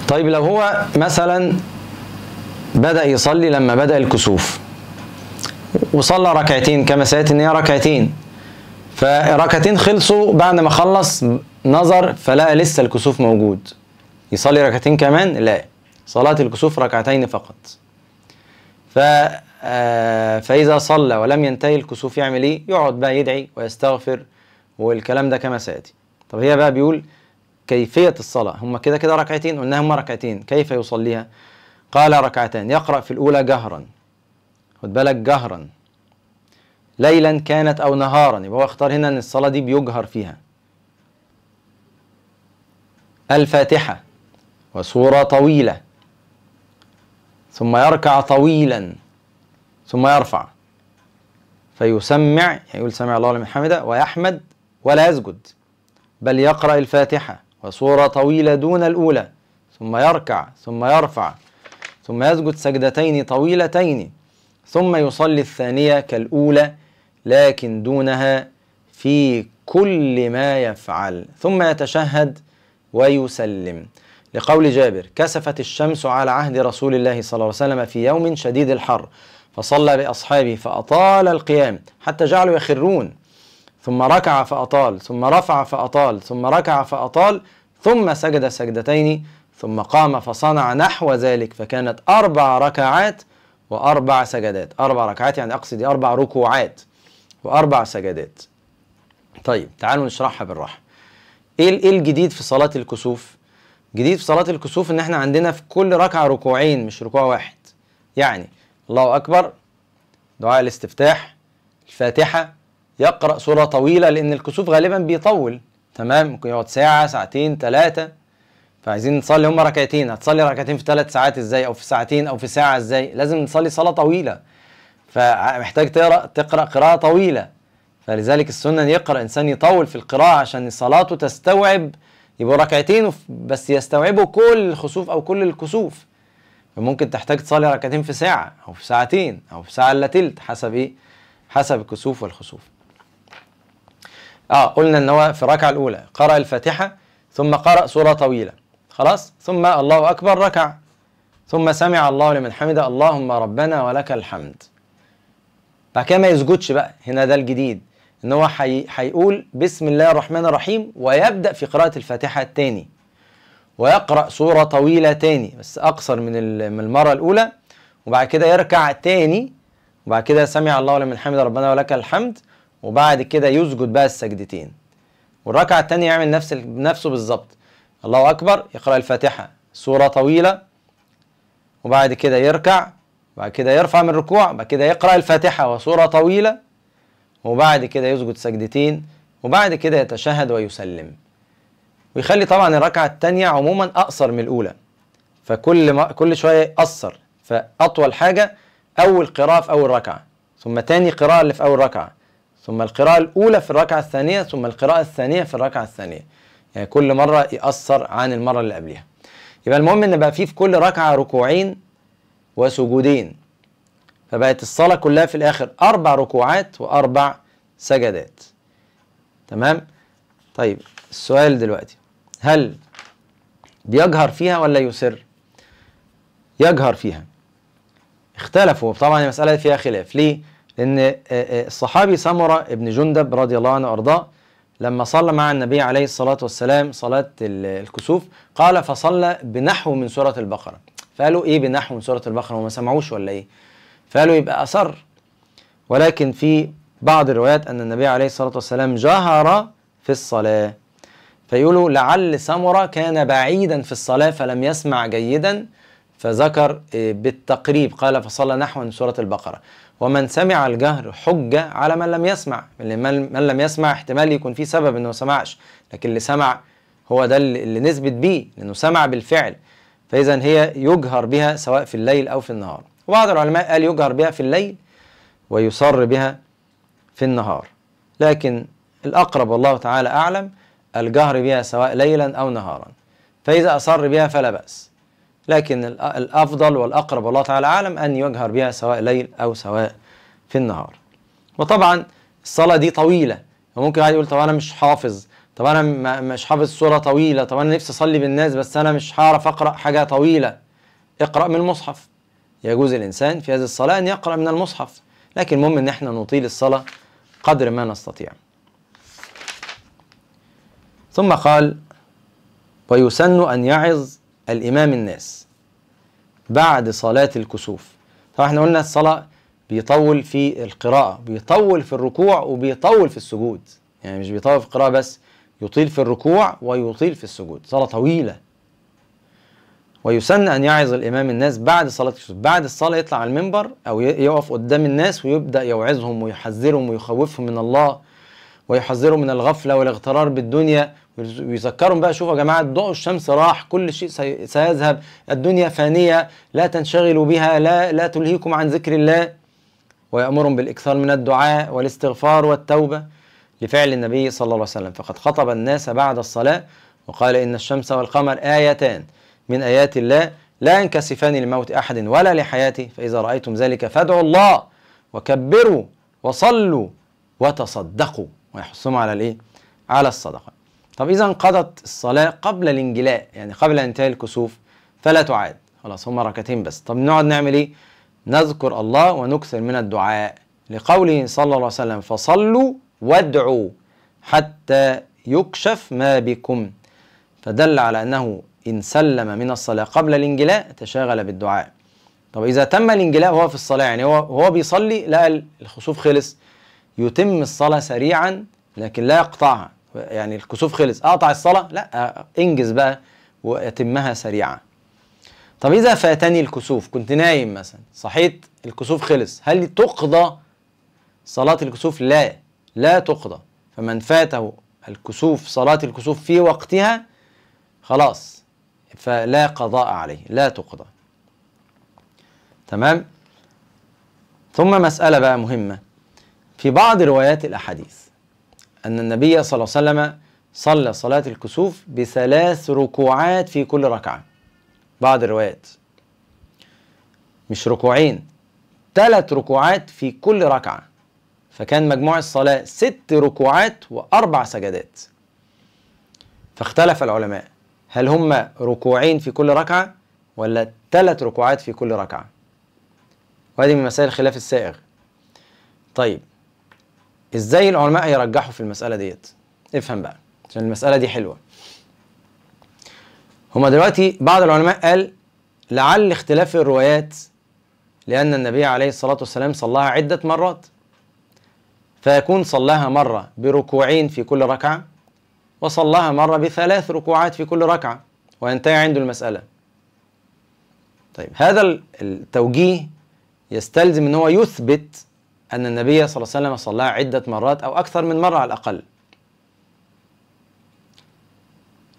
طيب لو هو مثلا بدأ يصلي لما بدأ الكسوف وصلى ركعتين كما سيأتي إن هي ركعتين فركعتين خلصوا بعد ما خلص نظر فلقى لسه الكسوف موجود يصلي ركعتين كمان لا صلاة الكسوف ركعتين فقط ف آه، فإذا صلى ولم ينتهي الكسوف يعمل إيه؟ يقعد بقى يدعي ويستغفر والكلام ده كما سيأتي طب هي بقى بيقول كيفية الصلاة هم كده كده ركعتين قلنا هم ركعتين كيف يصليها قال ركعتان يقرأ في الأولى جهرا خد بالك جهرا ليلا كانت أو نهارا يبقى هو اختار هنا أن الصلاة دي بيجهر فيها الفاتحة وسورة طويلة ثم يركع طويلا ثم يرفع فيسمع يعني يقول سمع الله لمن حمده ويحمد ولا يسجد بل يقرأ الفاتحة وصورة طويلة دون الأولى ثم يركع ثم يرفع ثم يسجد سجدتين طويلتين ثم يصلي الثانية كالأولى لكن دونها في كل ما يفعل ثم يتشهد ويسلم لقول جابر كسفت الشمس على عهد رسول الله صلى الله عليه وسلم في يوم شديد الحر فصلى بأصحابه فأطال القيام حتى جعلوا يخرون ثم ركع فأطال ثم رفع فأطال ثم ركع فأطال ثم سجد سجدتين ثم قام فصنع نحو ذلك فكانت أربع ركعات وأربع سجدات أربع ركعات يعني أقصد أربع ركوعات وأربع سجدات طيب تعالوا نشرحها بالراحة إيه, إيه الجديد في صلاة الكسوف؟ جديد في صلاة الكسوف إن إحنا عندنا في كل ركعة ركوعين مش ركوع واحد يعني الله أكبر دعاء الاستفتاح الفاتحة يقرأ سورة طويلة لأن الكسوف غالبا بيطول تمام ممكن يقعد ساعة ساعتين ثلاثة فعايزين نصلي هما ركعتين هتصلي ركعتين في ثلاث ساعات ازاي أو في ساعتين أو في ساعة ازاي لازم نصلي صلاة طويلة فمحتاج تقرأ تقرأ قراءة طويلة فلذلك السنة أن يقرأ إنسان يطول في القراءة عشان صلاته تستوعب يبقوا ركعتين بس يستوعبوا كل الخسوف أو كل الكسوف فممكن تحتاج تصلي ركعتين في ساعة أو في ساعتين أو في ساعة إلا تلت حسب إيه؟ حسب الكسوف والخسوف اه قلنا ان هو في الركعه الاولى قرأ الفاتحه ثم قرأ سوره طويله خلاص ثم الله اكبر ركع ثم سمع الله لمن حمده اللهم ربنا ولك الحمد بعد كده ما يسجدش بقى هنا ده الجديد ان هو حي... هيقول بسم الله الرحمن الرحيم ويبدا في قراءه الفاتحه الثاني ويقرا سوره طويله تاني بس اقصر من من المره الاولى وبعد كده يركع تاني وبعد كده سمع الله لمن حمده ربنا ولك الحمد وبعد كده يسجد بقى السجدتين والركعة التانية يعمل نفس نفسه بالظبط الله أكبر يقرأ الفاتحة سورة طويلة وبعد كده يركع بعد كده يرفع من الركوع بعد كده يقرأ الفاتحة وسورة طويلة وبعد كده يسجد سجدتين وبعد كده يتشهد ويسلم ويخلي طبعا الركعة التانية عموما أقصر من الأولى فكل ما كل شوية يقصر فأطول حاجة أول قراءة في أول ركعة ثم تاني قراءة اللي في أول ركعة ثم القراءة الأولى في الركعة الثانية ثم القراءة الثانية في الركعة الثانية يعني كل مرة يأثر عن المرة اللي قبلها يبقى المهم إن بقى فيه في كل ركعة ركوعين وسجودين فبقت الصلاة كلها في الآخر أربع ركوعات وأربع سجدات تمام طيب السؤال دلوقتي هل بيجهر فيها ولا يسر يجهر فيها اختلفوا طبعا المسألة فيها خلاف ليه لأن آه، آه، الصحابي سمرة ابن جندب رضي الله عنه وأرضاه لما صلى مع النبي عليه الصلاة والسلام صلاة الكسوف قال فصلى بنحو من سورة البقرة فقالوا إيه بنحو من سورة البقرة وما سمعوش ولا إيه فقالوا يبقى أسر ولكن في بعض الروايات أن النبي عليه الصلاة والسلام جهر في الصلاة فيقولوا لعل سمرة كان بعيدا في الصلاة فلم يسمع جيدا فذكر آه، بالتقريب قال فصلى نحو من سورة البقرة ومن سمع الجهر حجة على من لم يسمع من لم يسمع احتمال يكون فيه سبب انه ما سمعش لكن اللي سمع هو ده اللي نثبت بيه لانه سمع بالفعل فاذا هي يجهر بها سواء في الليل او في النهار وبعض العلماء قال يجهر بها في الليل ويصر بها في النهار لكن الأقرب والله تعالى أعلم الجهر بها سواء ليلا أو نهارا فإذا أصر بها فلا بأس لكن الأفضل والأقرب والله تعالى أعلم أن يجهر بها سواء ليل أو سواء في النهار وطبعا الصلاة دي طويلة وممكن واحد يقول طب أنا مش حافظ طب أنا مش حافظ سورة طويلة طب أنا نفسي أصلي بالناس بس أنا مش هعرف أقرأ حاجة طويلة اقرأ من المصحف يجوز الإنسان في هذه الصلاة أن يقرأ من المصحف لكن المهم أن احنا نطيل الصلاة قدر ما نستطيع ثم قال ويسن أن يعظ الإمام الناس بعد صلاة الكسوف طبعا احنا قلنا الصلاة بيطول في القراءة بيطول في الركوع وبيطول في السجود يعني مش بيطول في القراءة بس يطيل في الركوع ويطيل في السجود صلاة طويلة ويسن أن يعظ الإمام الناس بعد صلاة الكسوف بعد الصلاة يطلع على المنبر أو يقف قدام الناس ويبدأ يوعظهم ويحذرهم ويخوفهم من الله ويحذرهم من الغفلة والاغترار بالدنيا ويذكرهم بقى شوفوا يا جماعه ضوء الشمس راح كل شيء سيذهب الدنيا فانيه لا تنشغلوا بها لا لا تلهيكم عن ذكر الله ويامرهم بالاكثار من الدعاء والاستغفار والتوبه لفعل النبي صلى الله عليه وسلم فقد خطب الناس بعد الصلاه وقال ان الشمس والقمر ايتان من ايات الله لا ينكسفان لموت احد ولا لحياته فاذا رايتم ذلك فادعوا الله وكبروا وصلوا وتصدقوا ويحثهم على الايه؟ على الصدقه طب إذا انقضت الصلاة قبل الانجلاء يعني قبل انتهاء الكسوف فلا تعاد خلاص هما ركعتين بس طب نقعد نعمل إيه؟ نذكر الله ونكثر من الدعاء لقوله صلى الله عليه وسلم فصلوا وادعوا حتى يكشف ما بكم فدل على أنه إن سلم من الصلاة قبل الانجلاء تشاغل بالدعاء طب إذا تم الانجلاء وهو في الصلاة يعني هو هو بيصلي لقى الخسوف خلص يتم الصلاة سريعا لكن لا يقطعها يعني الكسوف خلص اقطع الصلاه لا انجز بقى واتمها سريعا طب اذا فاتني الكسوف كنت نايم مثلا صحيت الكسوف خلص هل تقضى صلاه الكسوف لا لا تقضى فمن فاته الكسوف صلاه الكسوف في وقتها خلاص فلا قضاء عليه لا تقضى تمام ثم مساله بقى مهمه في بعض روايات الاحاديث أن النبي صلى الله عليه وسلم صلى صلاة الكسوف بثلاث ركوعات في كل ركعة بعض الروايات مش ركوعين ثلاث ركوعات في كل ركعة فكان مجموع الصلاة ست ركوعات وأربع سجدات فاختلف العلماء هل هما ركوعين في كل ركعة ولا ثلاث ركوعات في كل ركعة وهذه من مسائل خلاف السائغ طيب ازاي العلماء يرجحوا في المساله ديت افهم بقى عشان المساله دي حلوه هما دلوقتي بعض العلماء قال لعل اختلاف الروايات لأن النبي عليه الصلاة والسلام صلاها عدة مرات فيكون صلاها مرة بركوعين في كل ركعة وصلاها مرة بثلاث ركوعات في كل ركعة وينتهي عنده المسألة طيب هذا التوجيه يستلزم ان هو يثبت أن النبي صلى الله عليه وسلم صلى عدة مرات أو أكثر من مرة على الأقل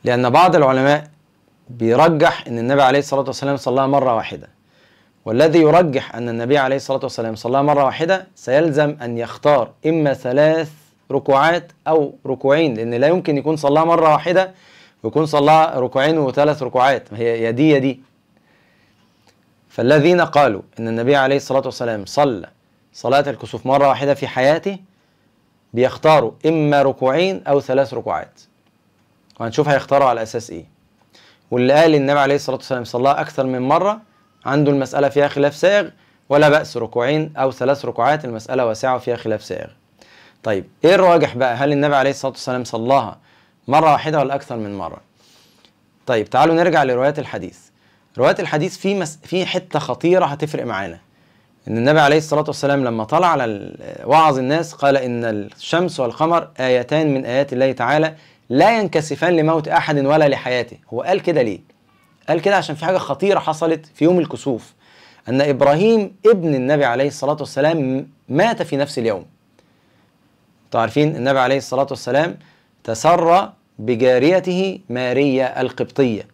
لأن بعض العلماء بيرجح أن النبي عليه الصلاة والسلام صلى مرة واحدة والذي يرجح أن النبي عليه الصلاة والسلام صلى مرة واحدة سيلزم أن يختار إما ثلاث ركوعات أو ركوعين لأن لا يمكن يكون صلى مرة واحدة ويكون صلى ركوعين وثلاث ركوعات هي يدي يدي فالذين قالوا أن النبي عليه الصلاة والسلام صلى صلاة الكسوف مرة واحدة في حياته بيختاروا إما ركوعين أو ثلاث ركوعات وهنشوف هيختاروا على أساس إيه واللي قال النبي عليه الصلاة والسلام صلى أكثر من مرة عنده المسألة فيها خلاف سائغ ولا بأس ركوعين أو ثلاث ركوعات المسألة واسعة وفيها خلاف سائغ طيب إيه الراجح بقى هل النبي عليه الصلاة والسلام صلاها مرة واحدة ولا أكثر من مرة طيب تعالوا نرجع لروايات الحديث روايات الحديث في مس... في حتة خطيرة هتفرق معانا ان النبي عليه الصلاه والسلام لما طلع على وعظ الناس قال ان الشمس والقمر ايتان من ايات الله تعالى لا ينكسفان لموت احد ولا لحياته هو قال كده ليه قال كده عشان في حاجه خطيره حصلت في يوم الكسوف ان ابراهيم ابن النبي عليه الصلاه والسلام مات في نفس اليوم انتوا عارفين النبي عليه الصلاه والسلام تسرى بجاريته ماريا القبطيه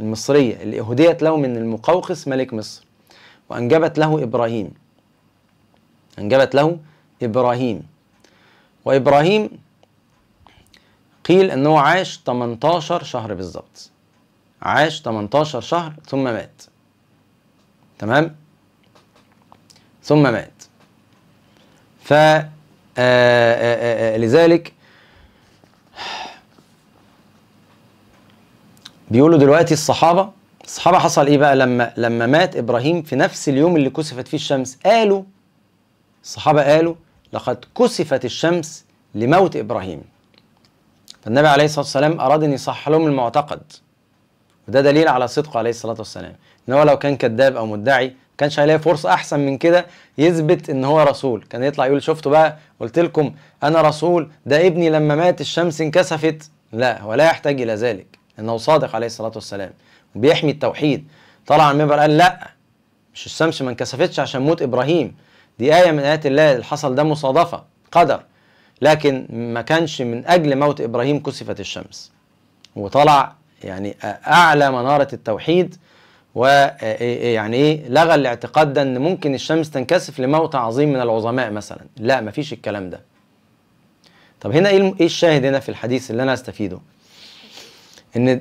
المصريه اللي اهديت له من المقوقس ملك مصر وأنجبت له إبراهيم أنجبت له إبراهيم وإبراهيم قيل أنه عاش 18 شهر بالظبط عاش 18 شهر ثم مات تمام ثم مات ف آه، آه، آه، لذلك بيقولوا دلوقتي الصحابة الصحابه حصل ايه بقى لما لما مات ابراهيم في نفس اليوم اللي كسفت فيه الشمس قالوا الصحابه قالوا لقد كسفت الشمس لموت ابراهيم فالنبي عليه الصلاه والسلام اراد ان يصحح لهم المعتقد وده دليل على صدقه عليه الصلاه والسلام ان هو لو كان كذاب او مدعي كانش هيلاقي فرصه احسن من كده يثبت ان هو رسول كان يطلع يقول شفتوا بقى قلت لكم انا رسول ده ابني لما مات الشمس انكسفت لا هو لا يحتاج الى ذلك انه صادق عليه الصلاه والسلام بيحمي التوحيد طلع على المنبر قال لا مش الشمس ما انكسفتش عشان موت ابراهيم دي ايه من ايات الله اللي حصل ده مصادفه قدر لكن ما كانش من اجل موت ابراهيم كسفت الشمس وطلع يعني اعلى مناره التوحيد ويعني ايه لغى الاعتقاد ده ان ممكن الشمس تنكسف لموت عظيم من العظماء مثلا لا مفيش الكلام ده طب هنا إيه, ايه الشاهد هنا في الحديث اللي انا استفيده ان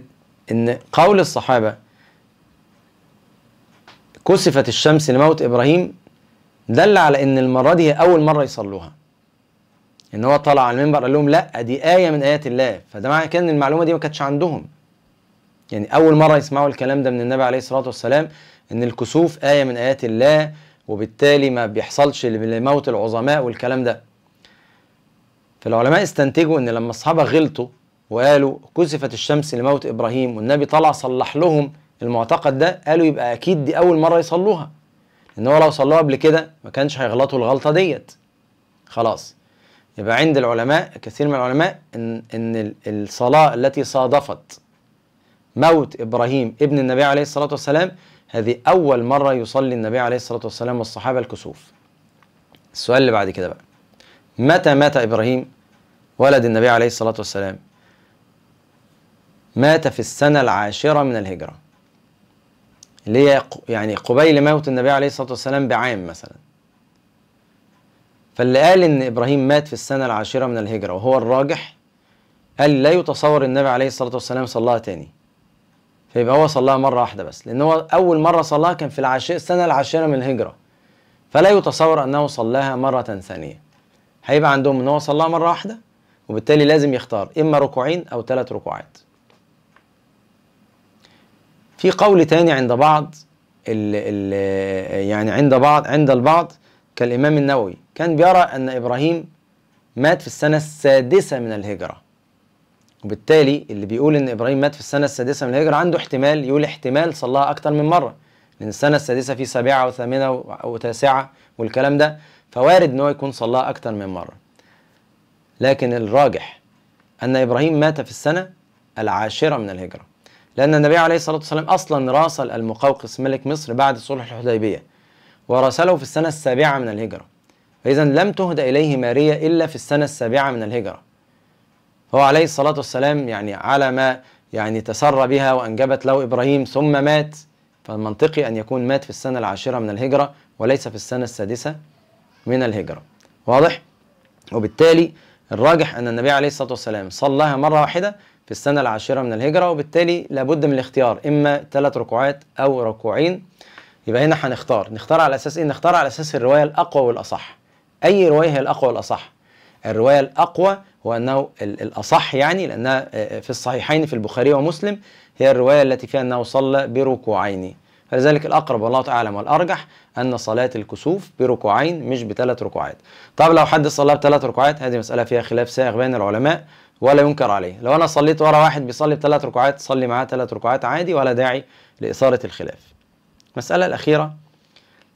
ان قول الصحابه كسفت الشمس لموت ابراهيم دل على ان المره دي هي اول مره يصلوها ان هو طلع على المنبر قال لهم لا دي ايه من ايات الله فده معنى كده ان المعلومه دي ما كانتش عندهم يعني اول مره يسمعوا الكلام ده من النبي عليه الصلاه والسلام ان الكسوف ايه من ايات الله وبالتالي ما بيحصلش لموت العظماء والكلام ده فالعلماء استنتجوا ان لما الصحابه غلطوا وقالوا كسفت الشمس لموت ابراهيم والنبي طلع صلح لهم المعتقد ده قالوا يبقى اكيد دي اول مره يصلوها ان هو لو صلوها قبل كده ما كانش هيغلطوا الغلطه ديت خلاص يبقى عند العلماء كثير من العلماء ان ان الصلاه التي صادفت موت ابراهيم ابن النبي عليه الصلاه والسلام هذه اول مره يصلي النبي عليه الصلاه والسلام والصحابه الكسوف السؤال اللي بعد كده بقى متى مات ابراهيم ولد النبي عليه الصلاه والسلام مات في السنة العاشرة من الهجرة اللي هي يعني قبيل موت النبي عليه الصلاة والسلام بعام مثلا فاللي قال إن إبراهيم مات في السنة العاشرة من الهجرة وهو الراجح قال لا يتصور النبي عليه الصلاة والسلام صلاها تاني فيبقى هو صلاها مرة واحدة بس لأن هو أول مرة صلاها كان في العاشرة السنة العاشرة من الهجرة فلا يتصور أنه صلاها مرة ثانية هيبقى عندهم أن هو صلاها مرة واحدة وبالتالي لازم يختار إما ركوعين أو ثلاث ركوعات في قول تاني عند بعض ال ال يعني عند بعض عند البعض كالإمام النووي كان بيرى أن إبراهيم مات في السنة السادسة من الهجرة وبالتالي اللي بيقول ان ابراهيم مات في السنه السادسه من الهجره عنده احتمال يقول احتمال صلاها اكتر من مره لان السنه السادسه في سابعه وثامنه وتاسعه والكلام ده فوارد ان هو يكون صلاها اكتر من مره لكن الراجح ان ابراهيم مات في السنه العاشره من الهجره لأن النبي عليه الصلاة والسلام أصلا راسل المقوقس ملك مصر بعد صلح الحديبية وراسله في السنة السابعة من الهجرة فإذا لم تهدى إليه ماريا إلا في السنة السابعة من الهجرة هو عليه الصلاة والسلام يعني على ما يعني تسرى بها وأنجبت له إبراهيم ثم مات فالمنطقي أن يكون مات في السنة العاشرة من الهجرة وليس في السنة السادسة من الهجرة واضح؟ وبالتالي الراجح أن النبي عليه الصلاة والسلام صلاها مرة واحدة في السنة العاشرة من الهجرة وبالتالي لابد من الاختيار إما ثلاث ركوعات أو ركوعين يبقى هنا هنختار نختار على أساس إيه؟ نختار على أساس الرواية الأقوى والأصح أي رواية هي الأقوى والأصح الرواية الأقوى هو أنه الأصح يعني لأنها آه، آه، في الصحيحين في البخاري ومسلم هي الرواية التي فيها أنه صلى بركوعين فلذلك الأقرب والله أعلم والأرجح أن صلاة الكسوف بركوعين مش بثلاث ركوعات طب لو حد صلى بثلاث ركوعات هذه مسألة فيها خلاف سائغ بين العلماء ولا ينكر عليه لو انا صليت ورا واحد بيصلي بثلاث ركعات صلي معاه ثلاث ركعات عادي ولا داعي لاثاره الخلاف المساله الاخيره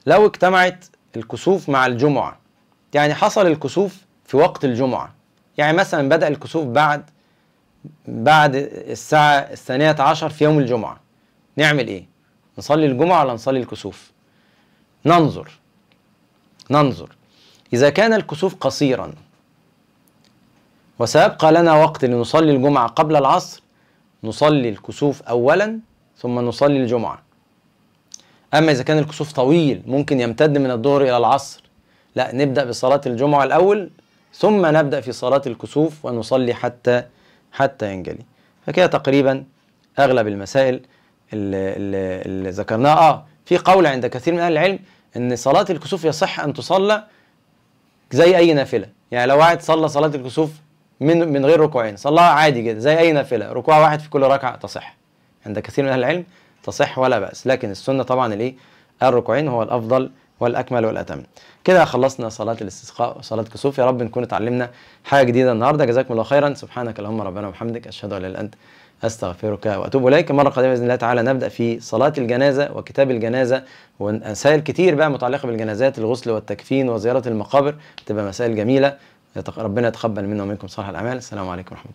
لو اجتمعت الكسوف مع الجمعه يعني حصل الكسوف في وقت الجمعه يعني مثلا بدا الكسوف بعد بعد الساعه الثانيه عشر في يوم الجمعه نعمل ايه نصلي الجمعه ولا نصلي الكسوف ننظر ننظر اذا كان الكسوف قصيرا وسيبقى لنا وقت لنصلي الجمعة قبل العصر نصلي الكسوف أولا ثم نصلي الجمعة أما إذا كان الكسوف طويل ممكن يمتد من الظهر إلى العصر لا نبدأ بصلاة الجمعة الأول ثم نبدأ في صلاة الكسوف ونصلي حتى حتى ينجلي فكده تقريبا أغلب المسائل اللي, اللي, ذكرناها آه في قول عند كثير من أهل العلم أن صلاة الكسوف يصح أن تصلى زي أي نافلة يعني لو واحد صلى صلاة الكسوف من من غير ركوعين صلاها عادي جدا زي اي نافله ركوع واحد في كل ركعه تصح عند كثير من اهل العلم تصح ولا باس لكن السنه طبعا الايه الركوعين هو الافضل والاكمل والاتم كده خلصنا صلاه الاستسقاء وصلاه كسوف يا رب نكون اتعلمنا حاجه جديده النهارده جزاكم الله خيرا سبحانك اللهم ربنا وبحمدك اشهد ان لا اله الا انت استغفرك واتوب اليك المره القادمه باذن الله تعالى نبدا في صلاه الجنازه وكتاب الجنازه ومسائل كتير بقى متعلقه بالجنازات الغسل والتكفين وزياره المقابر تبقى مسائل جميله ربنا يتقبل منا ومنكم صالح الاعمال السلام عليكم ورحمه الله